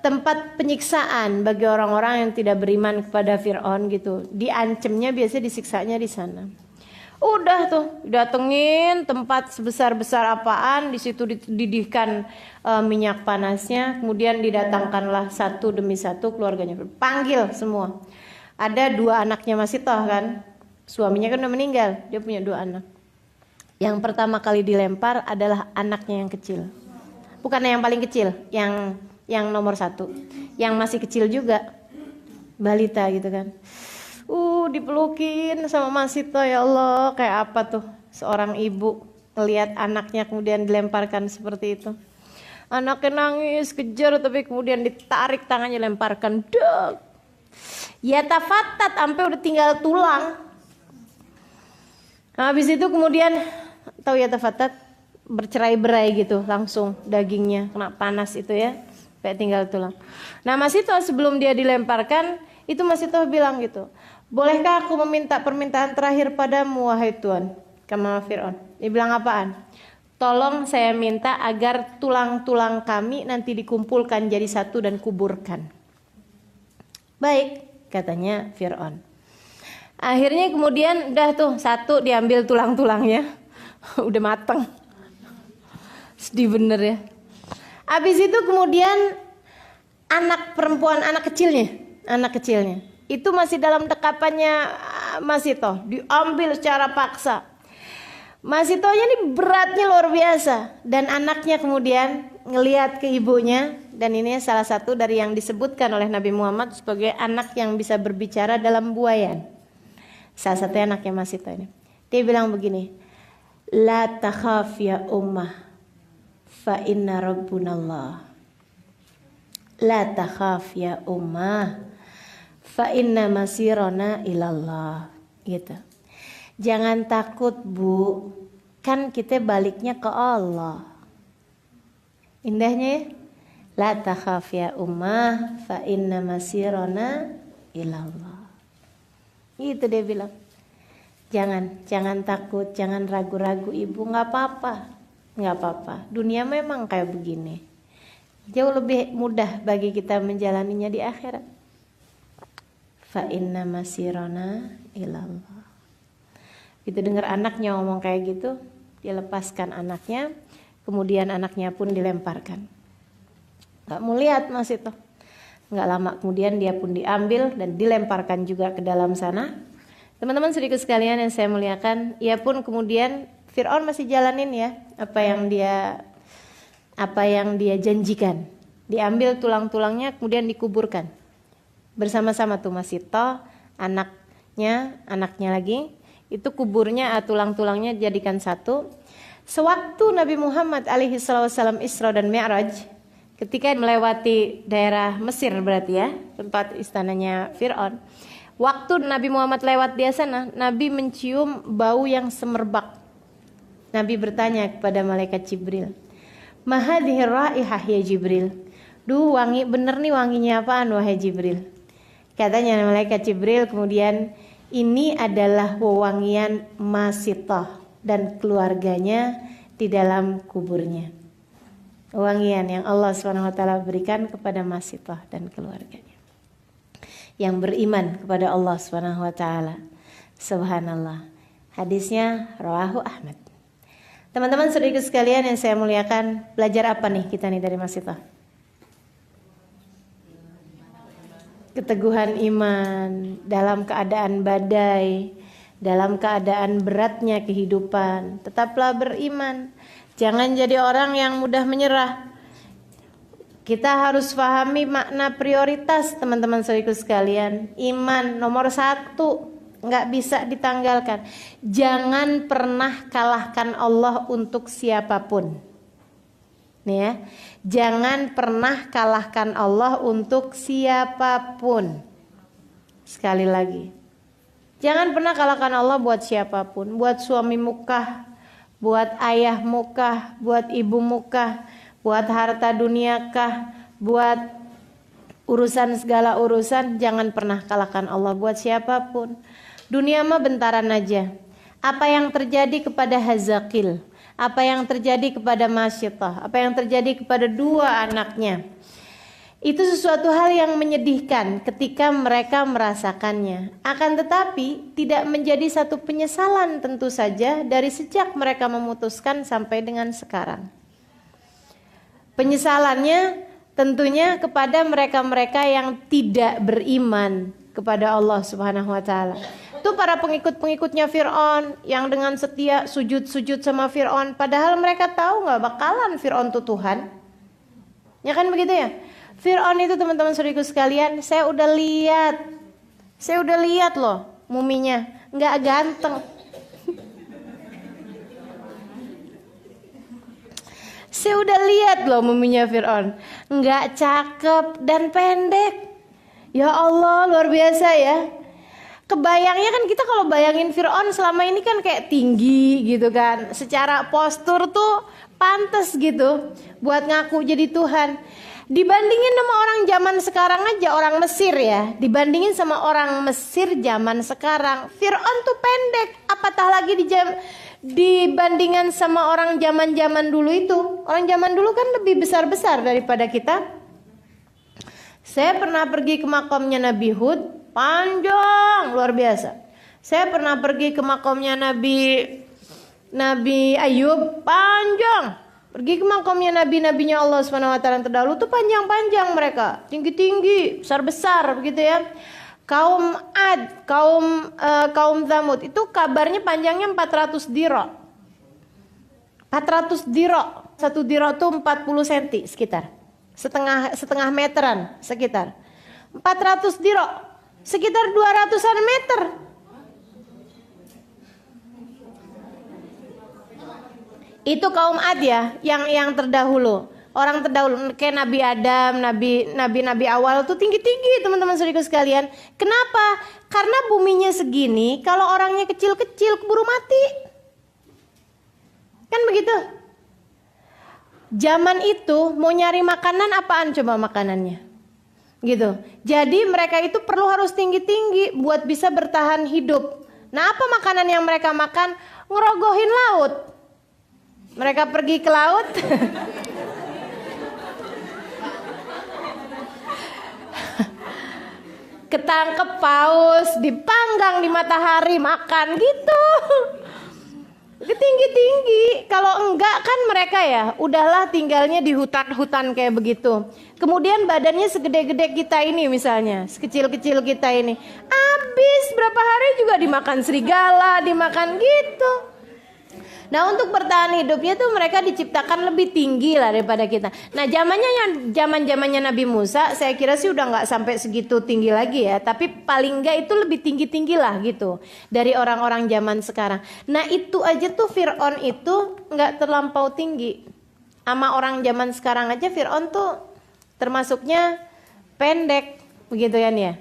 tempat penyiksaan bagi orang-orang yang tidak beriman kepada Firaun gitu. Diancemnya biasanya disiksanya di sana. Udah tuh datengin tempat sebesar-besar apaan di situ dididihkan e, minyak panasnya, kemudian didatangkanlah satu demi satu keluarganya. Panggil semua ada dua anaknya Mas Ito kan suaminya kan udah meninggal dia punya dua anak yang pertama kali dilempar adalah anaknya yang kecil bukan yang paling kecil yang yang nomor satu yang masih kecil juga balita gitu kan uh dipelukin sama Mas Ito ya Allah kayak apa tuh seorang ibu ngelihat anaknya kemudian dilemparkan seperti itu anaknya nangis kejar tapi kemudian ditarik tangannya lemparkan dek Ya tafatat sampai udah tinggal tulang. Nah, habis itu kemudian tahu ya tafatat bercerai-berai gitu langsung dagingnya kena panas itu ya kayak tinggal tulang. Nah masih tuh sebelum dia dilemparkan itu masih tuh bilang gitu, bolehkah aku meminta permintaan terakhir padamu wahai Tuhan? Kama Fir'aun. Dia bilang apaan? Tolong saya minta agar tulang-tulang kami nanti dikumpulkan jadi satu dan kuburkan. Baik, katanya Fir'aun. Akhirnya kemudian udah tuh satu diambil tulang-tulangnya. udah mateng. Sedih bener ya. Habis itu kemudian anak perempuan, anak kecilnya, anak kecilnya. Itu masih dalam dekapannya ah, Mas Ito, diambil secara paksa. Masih tanya ini beratnya luar biasa dan anaknya kemudian ngelihat ke ibunya dan ini salah satu dari yang disebutkan oleh Nabi Muhammad sebagai anak yang bisa berbicara dalam buayan. Salah satu anaknya masih tanya ini. Dia bilang begini, La takhaf ya ummah fa inna rabbunallah. La takhaf ya ummah fa inna masirona ilallah. Gitu. Jangan takut bu, kan kita baliknya ke Allah. Indahnya ya. La takhaf ya ummah fa inna masirona ilallah. Itu dia bilang. Jangan, jangan takut, jangan ragu-ragu ibu, nggak apa-apa, nggak apa-apa. Dunia memang kayak begini. Jauh lebih mudah bagi kita menjalaninya di akhirat. Fa inna masirona ilallah kita gitu, dengar anaknya ngomong kayak gitu dia lepaskan anaknya kemudian anaknya pun dilemparkan nggak mau lihat mas itu nggak lama kemudian dia pun diambil dan dilemparkan juga ke dalam sana teman-teman sedikit sekalian yang saya muliakan ia pun kemudian Fir'aun masih jalanin ya apa yang dia apa yang dia janjikan diambil tulang-tulangnya kemudian dikuburkan bersama-sama tuh Masito anaknya anaknya lagi itu kuburnya ah, tulang-tulangnya jadikan satu. Sewaktu Nabi Muhammad alaihi wasallam Isra dan Mi'raj ketika melewati daerah Mesir berarti ya, tempat istananya Firaun. Waktu Nabi Muhammad lewat di sana, Nabi mencium bau yang semerbak. Nabi bertanya kepada malaikat Jibril, "Mahadhir raihah ya Jibril?" Duh, wangi bener nih wanginya apaan wahai Jibril? Katanya malaikat Jibril kemudian ini adalah wewangian Masitoh dan keluarganya di dalam kuburnya. Wewangian yang Allah Swt berikan kepada Masitoh dan keluarganya. Yang beriman kepada Allah Swt. Subhanallah. Hadisnya Rawahu Ahmad. Teman-teman saudariku sekalian yang saya muliakan, belajar apa nih kita nih dari Masitoh? keteguhan iman dalam keadaan badai, dalam keadaan beratnya kehidupan. Tetaplah beriman, jangan jadi orang yang mudah menyerah. Kita harus pahami makna prioritas teman-teman saudaraku sekalian. Iman nomor satu nggak bisa ditanggalkan. Jangan pernah kalahkan Allah untuk siapapun. Nih ya, Jangan pernah kalahkan Allah untuk siapapun. Sekali lagi. Jangan pernah kalahkan Allah buat siapapun, buat suami mukah, buat ayah mukah, buat ibu mukah, buat harta dunia kah, buat urusan segala urusan, jangan pernah kalahkan Allah buat siapapun. Dunia mah bentaran aja. Apa yang terjadi kepada Hazakil? apa yang terjadi kepada Masyidah, apa yang terjadi kepada dua anaknya. Itu sesuatu hal yang menyedihkan ketika mereka merasakannya. Akan tetapi, tidak menjadi satu penyesalan tentu saja dari sejak mereka memutuskan sampai dengan sekarang. Penyesalannya tentunya kepada mereka-mereka yang tidak beriman kepada Allah Subhanahu wa taala itu para pengikut-pengikutnya Fir'aun yang dengan setia sujud-sujud sama Fir'aun. Padahal mereka tahu nggak bakalan Fir'aun tuh Tuhan. Ya kan begitu ya? Fir'aun itu teman-teman saudariku sekalian, saya udah lihat. Saya udah lihat loh muminya. Nggak ganteng. saya udah lihat loh muminya Fir'aun. Nggak cakep dan pendek. Ya Allah luar biasa ya kebayangnya kan kita kalau bayangin Fir'aun selama ini kan kayak tinggi gitu kan secara postur tuh pantas gitu buat ngaku jadi Tuhan dibandingin sama orang zaman sekarang aja orang Mesir ya dibandingin sama orang Mesir zaman sekarang Fir'aun tuh pendek apatah lagi di jam dibandingkan sama orang zaman zaman dulu itu orang zaman dulu kan lebih besar besar daripada kita saya pernah pergi ke makamnya Nabi Hud Panjang, luar biasa. Saya pernah pergi ke makomnya Nabi Nabi Ayub, panjang. Pergi ke makomnya nabi Nabi Nya Allah Subhanahu wa taala terdahulu tuh panjang-panjang mereka, tinggi-tinggi, besar-besar begitu ya. Kaum Ad, kaum uh, kaum Zamud itu kabarnya panjangnya 400 diro. 400 diro. Satu diro tuh 40 senti sekitar. Setengah setengah meteran sekitar. 400 diro. Sekitar 200-an meter. Itu kaum Ad ya, yang yang terdahulu. Orang terdahulu kayak Nabi Adam, Nabi Nabi Nabi awal tuh tinggi-tinggi teman-teman saudaraku sekalian. Kenapa? Karena buminya segini, kalau orangnya kecil-kecil keburu mati. Kan begitu? Zaman itu mau nyari makanan apaan coba makanannya? gitu. Jadi mereka itu perlu harus tinggi-tinggi buat bisa bertahan hidup. Nah, apa makanan yang mereka makan? Ngerogohin laut. Mereka pergi ke laut. Ketangkep paus, dipanggang di matahari, makan gitu ketinggi tinggi Kalau enggak kan mereka ya udahlah tinggalnya di hutan-hutan kayak begitu. Kemudian badannya segede-gede kita ini misalnya, sekecil-kecil kita ini. abis berapa hari juga dimakan serigala, dimakan gitu. Nah untuk bertahan hidupnya tuh mereka diciptakan lebih tinggi lah daripada kita. Nah zamannya yang zaman zamannya Nabi Musa, saya kira sih udah nggak sampai segitu tinggi lagi ya. Tapi paling nggak itu lebih tinggi tinggi lah gitu dari orang-orang zaman sekarang. Nah itu aja tuh Fir'aun itu nggak terlampau tinggi. Sama orang zaman sekarang aja Fir'aun tuh termasuknya pendek begitu kan ya nih ya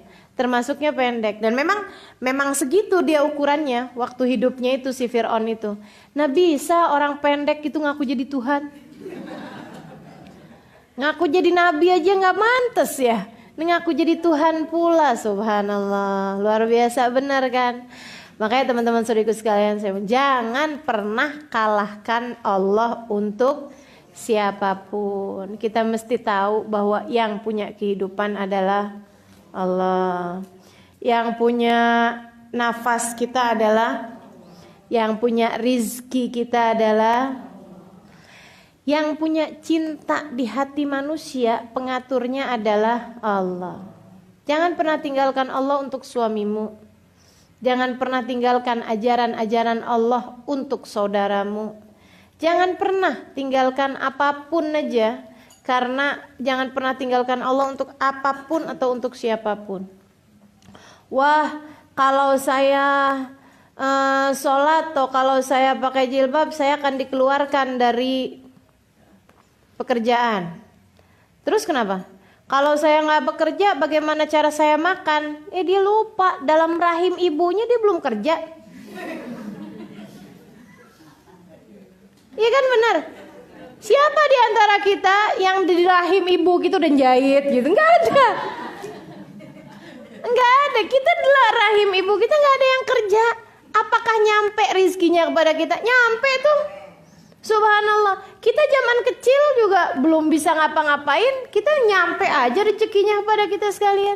termasuknya pendek dan memang memang segitu dia ukurannya waktu hidupnya itu si Fir'aun itu nah bisa orang pendek itu ngaku jadi Tuhan ngaku jadi nabi aja nggak mantes ya ini ngaku jadi Tuhan pula subhanallah luar biasa benar kan makanya teman-teman saudariku sekalian saya jangan pernah kalahkan Allah untuk siapapun kita mesti tahu bahwa yang punya kehidupan adalah Allah. Yang punya nafas kita adalah yang punya rizki kita adalah yang punya cinta di hati manusia, pengaturnya adalah Allah. Jangan pernah tinggalkan Allah untuk suamimu. Jangan pernah tinggalkan ajaran-ajaran Allah untuk saudaramu. Jangan pernah tinggalkan apapun aja karena jangan pernah tinggalkan Allah untuk apapun atau untuk siapapun. Wah, kalau saya uh, sholat atau kalau saya pakai jilbab, saya akan dikeluarkan dari pekerjaan. Terus kenapa? Kalau saya nggak bekerja, bagaimana cara saya makan? Eh dia lupa, dalam rahim ibunya dia belum kerja. Iya kan benar? Siapa di antara kita yang di rahim ibu gitu dan jahit gitu? Enggak ada. Enggak ada. Kita di rahim ibu kita enggak ada yang kerja. Apakah nyampe rizkinya kepada kita? Nyampe tuh. Subhanallah, kita zaman kecil juga belum bisa ngapa-ngapain, kita nyampe aja rezekinya kepada kita sekalian.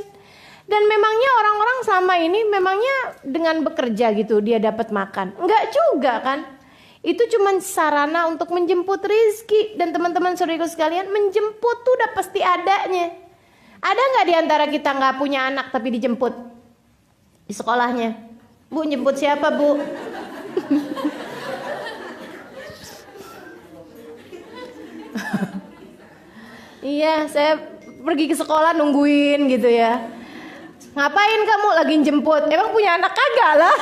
Dan memangnya orang-orang selama ini memangnya dengan bekerja gitu dia dapat makan. Enggak juga kan? itu cuma sarana untuk menjemput rizki dan teman-teman saudariku sekalian menjemput tuh udah pasti adanya ada nggak diantara kita nggak punya anak tapi dijemput di sekolahnya bu jemput siapa bu iya saya pergi ke sekolah nungguin gitu ya ngapain kamu lagi jemput emang punya anak kagak lah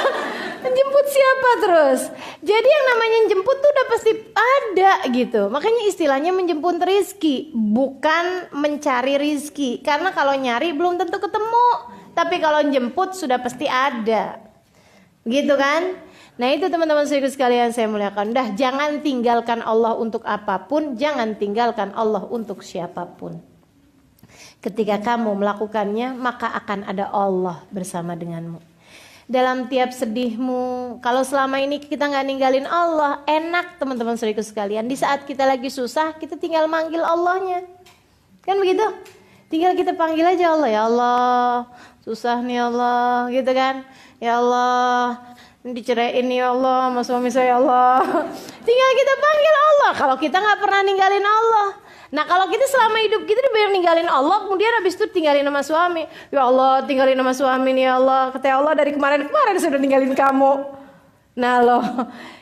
jemput siapa terus jadi yang namanya jemput tuh udah pasti ada gitu makanya istilahnya menjemput rizki bukan mencari rizki karena kalau nyari belum tentu ketemu tapi kalau jemput sudah pasti ada gitu kan Nah itu teman-teman saudara sekalian saya muliakan. Dah jangan tinggalkan Allah untuk apapun, jangan tinggalkan Allah untuk siapapun. Ketika kamu melakukannya, maka akan ada Allah bersama denganmu. Dalam tiap sedihmu, kalau selama ini kita nggak ninggalin Allah, enak teman-teman saudariku sekalian. Di saat kita lagi susah, kita tinggal manggil Allahnya. Kan begitu? Tinggal kita panggil aja Allah, ya Allah, susah nih Allah, gitu kan? Ya Allah, diceraiin ya Allah sama suami saya ya Allah. Tinggal kita panggil Allah. Kalau kita nggak pernah ninggalin Allah, Nah kalau kita selama hidup kita dibayar ninggalin Allah, kemudian habis itu tinggalin sama suami. Ya Allah, tinggalin sama suami nih ya Allah. Kata ya Allah dari kemarin-kemarin sudah ninggalin kamu. Nah loh,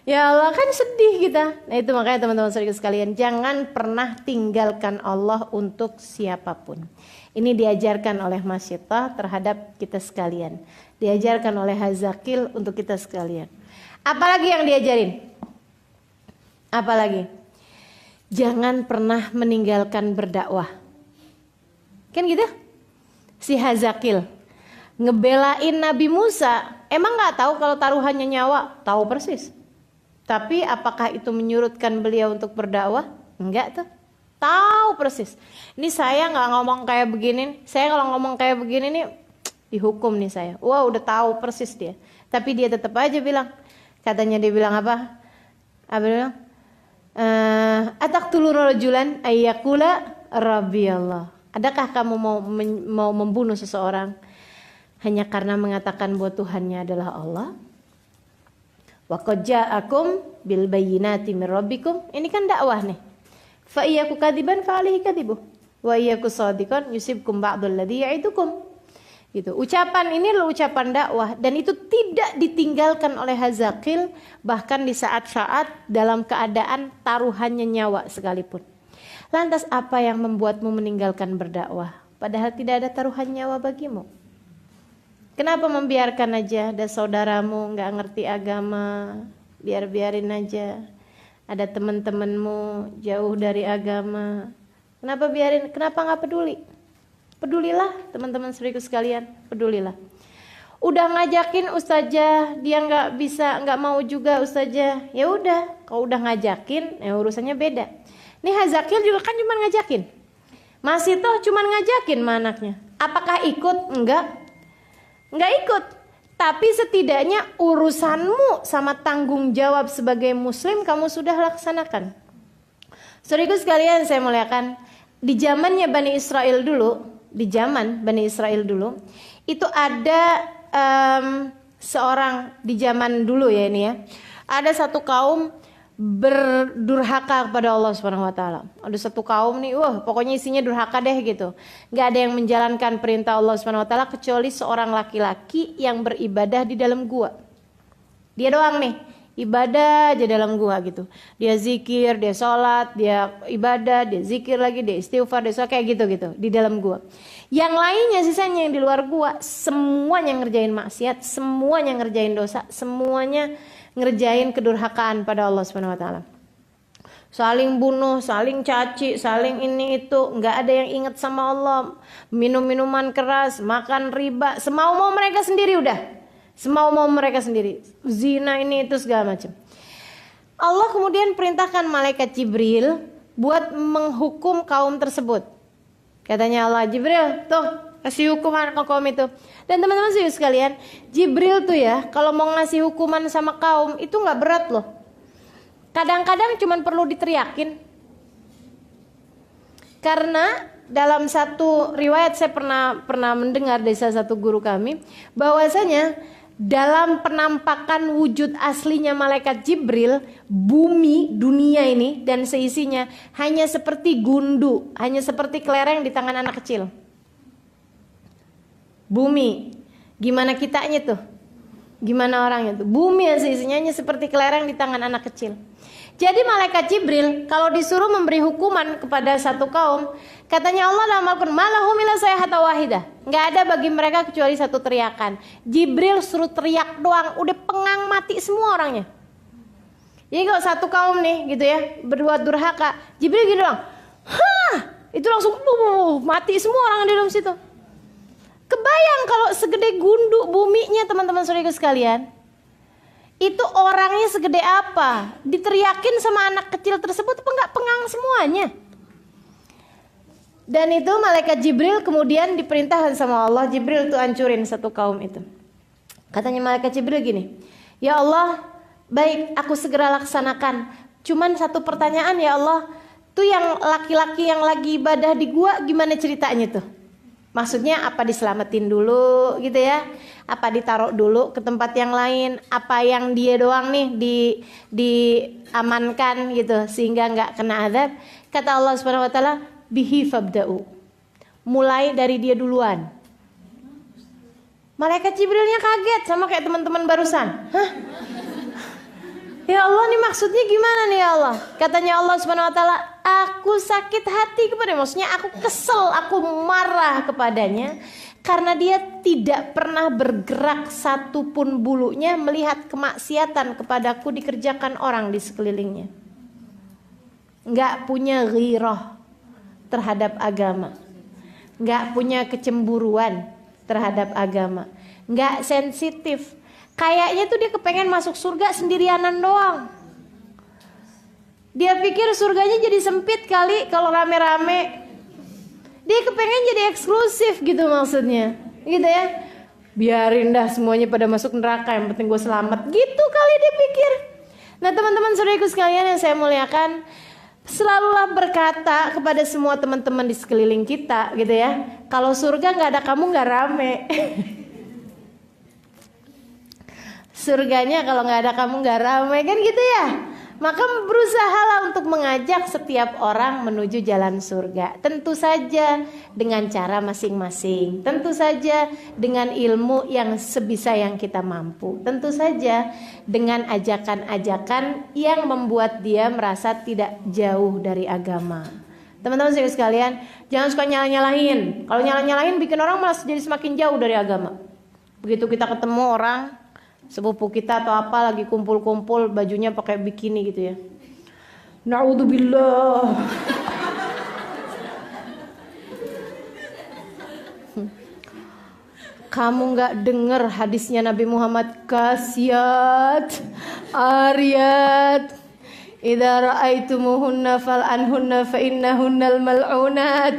ya Allah kan sedih kita. Nah itu makanya teman-teman saudara sekalian, jangan pernah tinggalkan Allah untuk siapapun. Ini diajarkan oleh Mas Syita terhadap kita sekalian. Diajarkan oleh Hazakil untuk kita sekalian. Apalagi yang diajarin? Apalagi? jangan pernah meninggalkan berdakwah. Kan gitu? Si Hazakil ngebelain Nabi Musa, emang nggak tahu kalau taruhannya nyawa? Tahu persis. Tapi apakah itu menyurutkan beliau untuk berdakwah? Enggak tuh. Tahu persis. Ini saya nggak ngomong kayak begini. Saya kalau ngomong kayak begini nih dihukum nih saya. Wah udah tahu persis dia. Tapi dia tetap aja bilang. Katanya dia bilang apa? Abang bilang, Eh, atak tulu rojulan ayakula rabbiallah. Adakah kamu mau mau membunuh seseorang hanya karena mengatakan bahwa Tuhannya adalah Allah? Wa akum bil bayyinati min rabbikum. Ini kan dakwah nih. Fa iyyaku kadiban fa alihi kadzibu. Wa iyyaku shadiqan yusibkum ba'dul ladzi ya'idukum gitu. Ucapan ini adalah ucapan dakwah dan itu tidak ditinggalkan oleh Hazakil bahkan di saat-saat dalam keadaan taruhannya nyawa sekalipun. Lantas apa yang membuatmu meninggalkan berdakwah padahal tidak ada taruhan nyawa bagimu? Kenapa membiarkan aja ada saudaramu nggak ngerti agama, biar-biarin aja. Ada teman-temanmu jauh dari agama. Kenapa biarin? Kenapa nggak peduli? pedulilah teman-teman seriku sekalian pedulilah udah ngajakin ustazah dia nggak bisa nggak mau juga ustazah ya udah kalau udah ngajakin ya urusannya beda nih Hazakil juga kan cuma ngajakin masih toh cuma ngajakin sama anaknya apakah ikut enggak enggak ikut tapi setidaknya urusanmu sama tanggung jawab sebagai muslim kamu sudah laksanakan Serius sekalian saya muliakan di zamannya Bani Israel dulu di zaman Bani Israel dulu itu ada um, seorang di zaman dulu ya ini ya ada satu kaum berdurhaka kepada Allah Subhanahu wa taala. Ada satu kaum nih, wah pokoknya isinya durhaka deh gitu. Gak ada yang menjalankan perintah Allah Subhanahu wa taala kecuali seorang laki-laki yang beribadah di dalam gua. Dia doang nih ibadah aja dalam gua gitu dia zikir dia sholat dia ibadah dia zikir lagi dia istighfar dia sholat kayak gitu gitu di dalam gua yang lainnya sisanya yang di luar gua semuanya ngerjain maksiat semuanya ngerjain dosa semuanya ngerjain kedurhakaan pada Allah Subhanahu wa taala saling bunuh, saling caci, saling ini itu, nggak ada yang ingat sama Allah. Minum minuman keras, makan riba, semau mau mereka sendiri udah semau-mau mereka sendiri zina ini itu segala macam Allah kemudian perintahkan malaikat Jibril buat menghukum kaum tersebut katanya Allah Jibril tuh kasih hukuman ke kaum itu dan teman-teman sih sekalian Jibril tuh ya kalau mau ngasih hukuman sama kaum itu nggak berat loh kadang-kadang cuma perlu diteriakin karena dalam satu riwayat saya pernah pernah mendengar dari salah satu guru kami bahwasanya dalam penampakan wujud aslinya malaikat Jibril, bumi dunia ini dan seisinya hanya seperti gundu, hanya seperti kelereng di tangan anak kecil. Bumi, gimana kitanya tuh? Gimana orangnya tuh? Bumi yang seisinya hanya seperti kelereng di tangan anak kecil. Jadi malaikat Jibril kalau disuruh memberi hukuman kepada satu kaum, katanya Allah dalam Al-Qur'an, "Malahum illa sayhata wahida." Enggak ada bagi mereka kecuali satu teriakan. Jibril suruh teriak doang, udah pengang mati semua orangnya. Jadi kalau satu kaum nih gitu ya, berbuat durhaka, Jibril gitu doang. Hah! Itu langsung buh, mati semua orang di dalam situ. Kebayang kalau segede gunduk buminya teman-teman saudara sekalian itu orangnya segede apa diteriakin sama anak kecil tersebut apa enggak pengang semuanya dan itu malaikat Jibril kemudian diperintahkan sama Allah Jibril tuh hancurin satu kaum itu katanya malaikat Jibril gini ya Allah baik aku segera laksanakan cuman satu pertanyaan ya Allah tuh yang laki-laki yang lagi ibadah di gua gimana ceritanya tuh maksudnya apa diselamatin dulu gitu ya apa ditaruh dulu ke tempat yang lain apa yang dia doang nih di diamankan gitu sehingga nggak kena azab kata Allah subhanahu wa taala bihi fabda'u mulai dari dia duluan malaikat Jibrilnya kaget sama kayak teman-teman barusan hah Ya Allah ini maksudnya gimana nih ya Allah? Katanya Allah Subhanahu wa taala, aku sakit hati kepada maksudnya aku kesel, aku marah kepadanya karena dia tidak pernah bergerak satupun bulunya melihat kemaksiatan kepadaku dikerjakan orang di sekelilingnya. Nggak punya giroh terhadap agama. Nggak punya kecemburuan terhadap agama. Nggak sensitif Kayaknya tuh dia kepengen masuk surga sendirianan doang. Dia pikir surganya jadi sempit kali kalau rame-rame. Dia kepengen jadi eksklusif gitu maksudnya. Gitu ya. Biarin dah semuanya pada masuk neraka yang penting gue selamat. Gitu kali dia pikir. Nah teman-teman saudaraku sekalian yang saya muliakan selalulah berkata kepada semua teman-teman di sekeliling kita gitu ya kalau surga gak ada kamu gak rame surganya kalau nggak ada kamu nggak ramai kan gitu ya maka berusahalah untuk mengajak setiap orang menuju jalan surga. Tentu saja dengan cara masing-masing. Tentu saja dengan ilmu yang sebisa yang kita mampu. Tentu saja dengan ajakan-ajakan yang membuat dia merasa tidak jauh dari agama. Teman-teman saya sekalian, jangan suka nyala-nyalahin. Kalau nyala-nyalahin bikin orang malah jadi semakin jauh dari agama. Begitu kita ketemu orang, sepupu kita atau apa lagi kumpul-kumpul bajunya pakai bikini gitu ya Naudzubillah. Kamu nggak dengar hadisnya Nabi Muhammad kasiat aryat idza ra'aitumuhunna fal anhunna fa innahunnal mal'unat.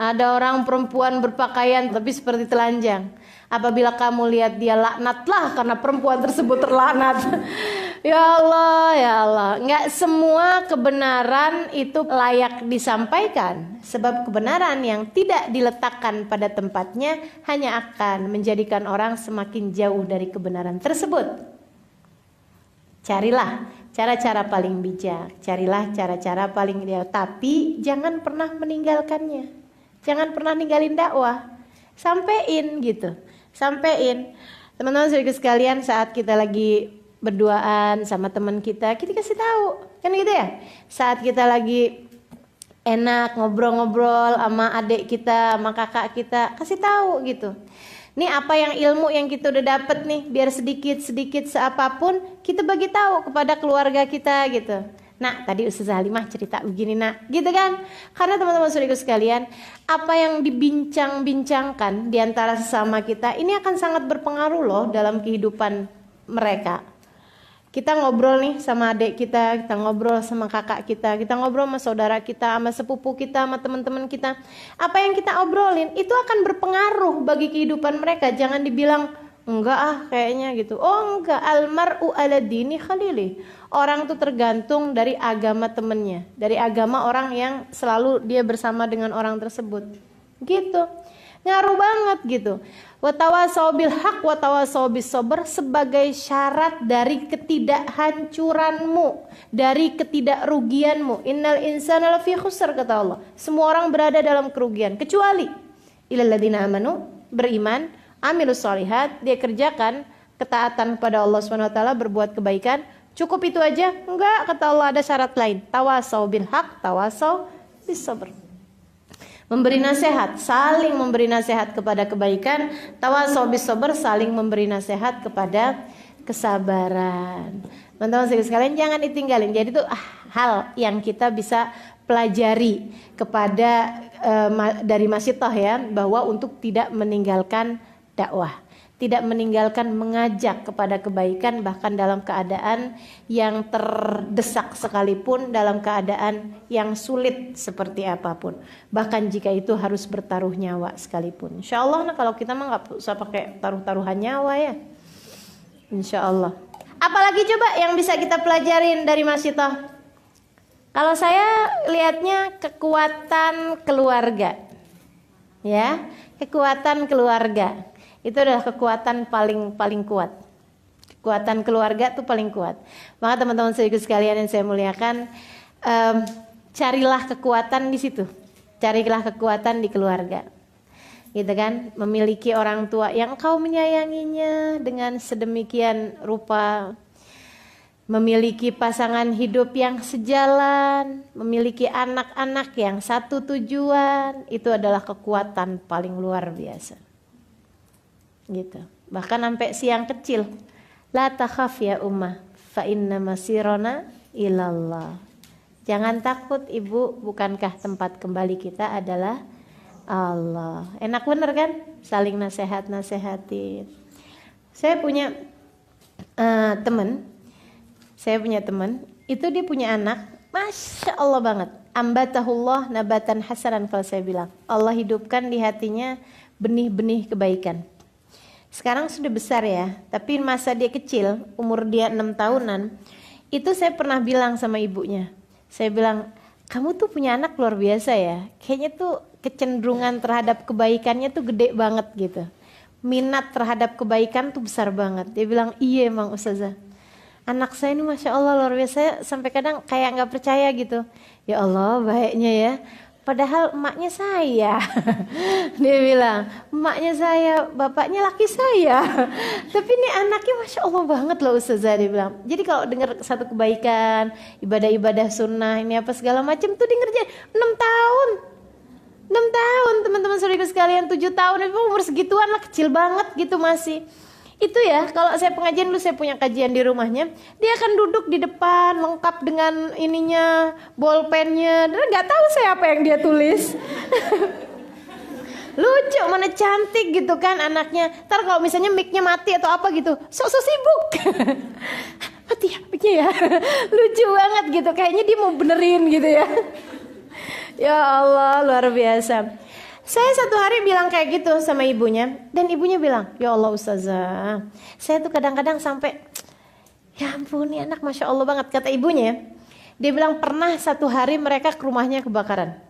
Ada orang perempuan berpakaian tapi seperti telanjang. Apabila kamu lihat dia laknatlah karena perempuan tersebut terlaknat. ya Allah, ya Allah. Enggak semua kebenaran itu layak disampaikan. Sebab kebenaran yang tidak diletakkan pada tempatnya hanya akan menjadikan orang semakin jauh dari kebenaran tersebut. Carilah cara-cara paling bijak, carilah cara-cara paling ideal, tapi jangan pernah meninggalkannya. Jangan pernah ninggalin dakwah. Sampaiin gitu sampein teman-teman sedikit sekalian saat kita lagi berduaan sama teman kita kita kasih tahu kan gitu ya saat kita lagi enak ngobrol-ngobrol sama adik kita sama kakak kita kasih tahu gitu ini apa yang ilmu yang kita udah dapet nih biar sedikit sedikit seapapun kita bagi tahu kepada keluarga kita gitu Nak, tadi Ustazah Halimah cerita begini, Nak. Gitu kan? Karena teman-teman suriku sekalian, apa yang dibincang-bincangkan di antara sesama kita ini akan sangat berpengaruh loh dalam kehidupan mereka. Kita ngobrol nih sama adik kita, kita ngobrol sama kakak kita, kita ngobrol sama saudara kita, sama sepupu kita, sama teman-teman kita. Apa yang kita obrolin itu akan berpengaruh bagi kehidupan mereka. Jangan dibilang, enggak ah kayaknya gitu oh enggak almaru ala dini khalili orang tuh tergantung dari agama temennya dari agama orang yang selalu dia bersama dengan orang tersebut gitu ngaruh banget gitu watawa sobil hak watawa sobis sober sebagai syarat dari ketidakhancuranmu dari ketidakrugianmu innal insana lafi khusr kata Allah semua orang berada dalam kerugian kecuali ilaladina amanu beriman amilus solihat, dia kerjakan ketaatan kepada Allah SWT, berbuat kebaikan. Cukup itu aja? Enggak, kata Allah ada syarat lain. Tawasau bil haq, tawasau bis sabr. Memberi nasihat, saling memberi nasihat kepada kebaikan. Tawasau bis sabr, saling memberi nasihat kepada kesabaran. Teman-teman sekalian jangan ditinggalin. Jadi itu ah, hal yang kita bisa pelajari kepada e, ma, dari Masitoh ya bahwa untuk tidak meninggalkan dakwah tidak meninggalkan mengajak kepada kebaikan bahkan dalam keadaan yang terdesak sekalipun dalam keadaan yang sulit seperti apapun bahkan jika itu harus bertaruh nyawa sekalipun insya Allah nah kalau kita mah nggak usah pakai taruh-taruhan nyawa ya insya Allah apalagi coba yang bisa kita pelajarin dari Masito? kalau saya lihatnya kekuatan keluarga ya kekuatan keluarga itu adalah kekuatan paling paling kuat kekuatan keluarga tuh paling kuat maka teman-teman saya juga sekalian yang saya muliakan um, carilah kekuatan di situ carilah kekuatan di keluarga gitu kan memiliki orang tua yang kau menyayanginya dengan sedemikian rupa memiliki pasangan hidup yang sejalan, memiliki anak-anak yang satu tujuan, itu adalah kekuatan paling luar biasa gitu bahkan sampai siang kecil la takhaf ya umma fa inna masirona ilallah jangan takut ibu bukankah tempat kembali kita adalah Allah enak bener kan saling nasehat nasehatin saya punya uh, eh, temen saya punya temen itu dia punya anak masya Allah banget ambatahullah nabatan hasanan kalau saya bilang Allah hidupkan di hatinya benih-benih kebaikan sekarang sudah besar ya, tapi masa dia kecil, umur dia enam tahunan, itu saya pernah bilang sama ibunya. Saya bilang, kamu tuh punya anak luar biasa ya. Kayaknya tuh kecenderungan terhadap kebaikannya tuh gede banget gitu. Minat terhadap kebaikan tuh besar banget. Dia bilang, iya emang Ustazah. Anak saya ini Masya Allah luar biasa, sampai kadang kayak nggak percaya gitu. Ya Allah baiknya ya Padahal emaknya saya. Dia bilang, emaknya saya, bapaknya laki saya. Tapi ini anaknya Masya Allah banget loh Ustazah dia bilang. Jadi kalau dengar satu kebaikan, ibadah-ibadah sunnah, ini apa segala macam tuh dengernya 6 tahun. 6 tahun teman-teman saudariku sekalian, 7 tahun, umur segituan lah kecil banget gitu masih itu ya kalau saya pengajian lu saya punya kajian di rumahnya dia akan duduk di depan lengkap dengan ininya bolpennya dan nggak tahu saya apa yang dia tulis lucu mana cantik gitu kan anaknya ntar kalau misalnya micnya mati atau apa gitu sok sok sibuk mati ya micnya ya lucu banget gitu kayaknya dia mau benerin gitu ya ya Allah luar biasa saya satu hari bilang kayak gitu sama ibunya dan ibunya bilang, "Ya Allah ustazah, saya tuh kadang-kadang sampai ya ampun ini anak masya Allah banget kata ibunya. Ya. Dia bilang pernah satu hari mereka ke rumahnya kebakaran.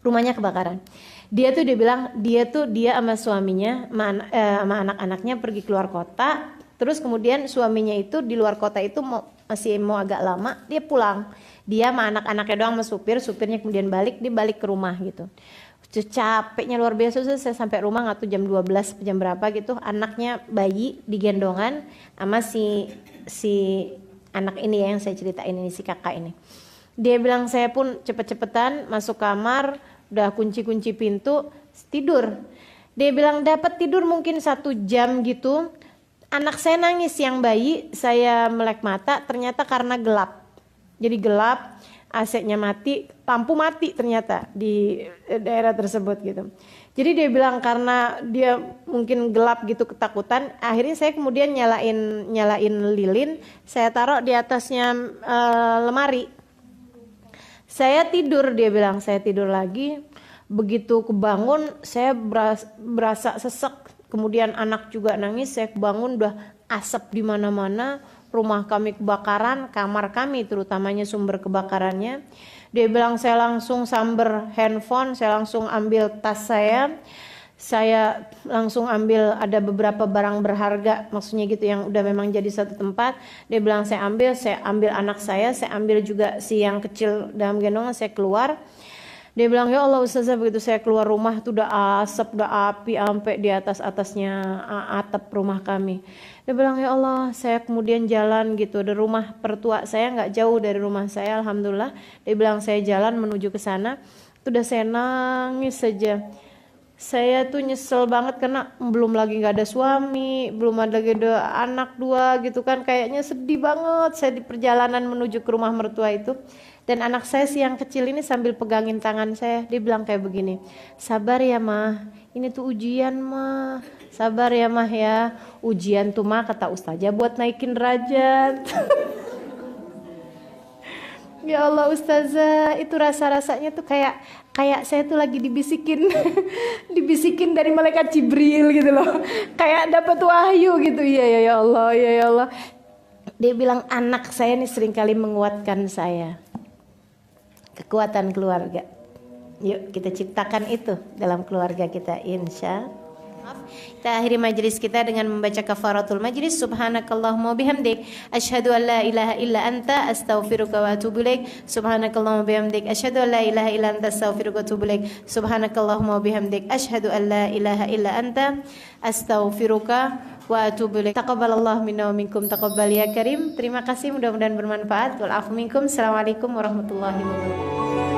Rumahnya kebakaran. Dia tuh dia bilang dia tuh dia sama suaminya eh, sama, anak-anaknya pergi keluar kota. Terus kemudian suaminya itu di luar kota itu mau, masih mau agak lama dia pulang. Dia sama anak-anaknya doang sama supir, supirnya kemudian balik, dia balik ke rumah gitu capeknya luar biasa terus saya sampai rumah nggak tuh jam 12 jam berapa gitu anaknya bayi digendongan sama si si anak ini ya yang saya ceritain ini si kakak ini dia bilang saya pun cepet-cepetan masuk kamar udah kunci-kunci pintu tidur dia bilang dapat tidur mungkin satu jam gitu anak saya nangis yang bayi saya melek mata ternyata karena gelap jadi gelap asetnya mati lampu mati ternyata di eh, daerah tersebut gitu. Jadi dia bilang karena dia mungkin gelap gitu ketakutan, akhirnya saya kemudian nyalain nyalain lilin, saya taruh di atasnya e, lemari. Saya tidur dia bilang, saya tidur lagi. Begitu kebangun, saya berasa, berasa sesek. Kemudian anak juga nangis, saya kebangun udah asap di mana-mana, rumah kami kebakaran, kamar kami terutamanya sumber kebakarannya dia bilang saya langsung samber handphone saya langsung ambil tas saya saya langsung ambil ada beberapa barang berharga maksudnya gitu yang udah memang jadi satu tempat dia bilang saya ambil saya ambil anak saya saya ambil juga si yang kecil dalam gendongan saya keluar dia bilang ya Allah ustazah begitu saya keluar rumah tuh udah asap udah api sampai di atas atasnya atap rumah kami dia bilang ya Allah saya kemudian jalan gitu dari rumah pertua saya nggak jauh dari rumah saya alhamdulillah dia bilang saya jalan menuju ke sana itu udah saya nangis saja saya tuh nyesel banget karena belum lagi nggak ada suami, belum ada lagi ada anak dua gitu kan kayaknya sedih banget saya di perjalanan menuju ke rumah mertua itu dan anak saya si yang kecil ini sambil pegangin tangan saya dia bilang kayak begini sabar ya mah ini tuh ujian mah sabar ya mah ya ujian tuh mah kata ustazah buat naikin derajat ya Allah ustazah itu rasa rasanya tuh kayak kayak saya tuh lagi dibisikin dibisikin dari malaikat Jibril gitu loh kayak dapat wahyu gitu iya ya ya Allah ya ya Allah dia bilang anak saya nih seringkali menguatkan saya kekuatan keluarga yuk kita ciptakan itu dalam keluarga kita insya Allah maaf kita akhiri majelis kita dengan membaca kafaratul majelis subhanakallahumma bihamdik asyhadu an la ilaha illa anta astaghfiruka wa atubu ilaik subhanakallahumma bihamdik asyhadu an la ilaha illa anta astaghfiruka wa atubu ilaik subhanakallahumma bihamdik asyhadu an la ilaha illa anta astaghfiruka wa atubu ilaik. Taqabbalallahu minna wa minkum taqabbal ya karim. Terima kasih mudah-mudahan bermanfaat. Wal minkum. Assalamualaikum warahmatullahi wabarakatuh.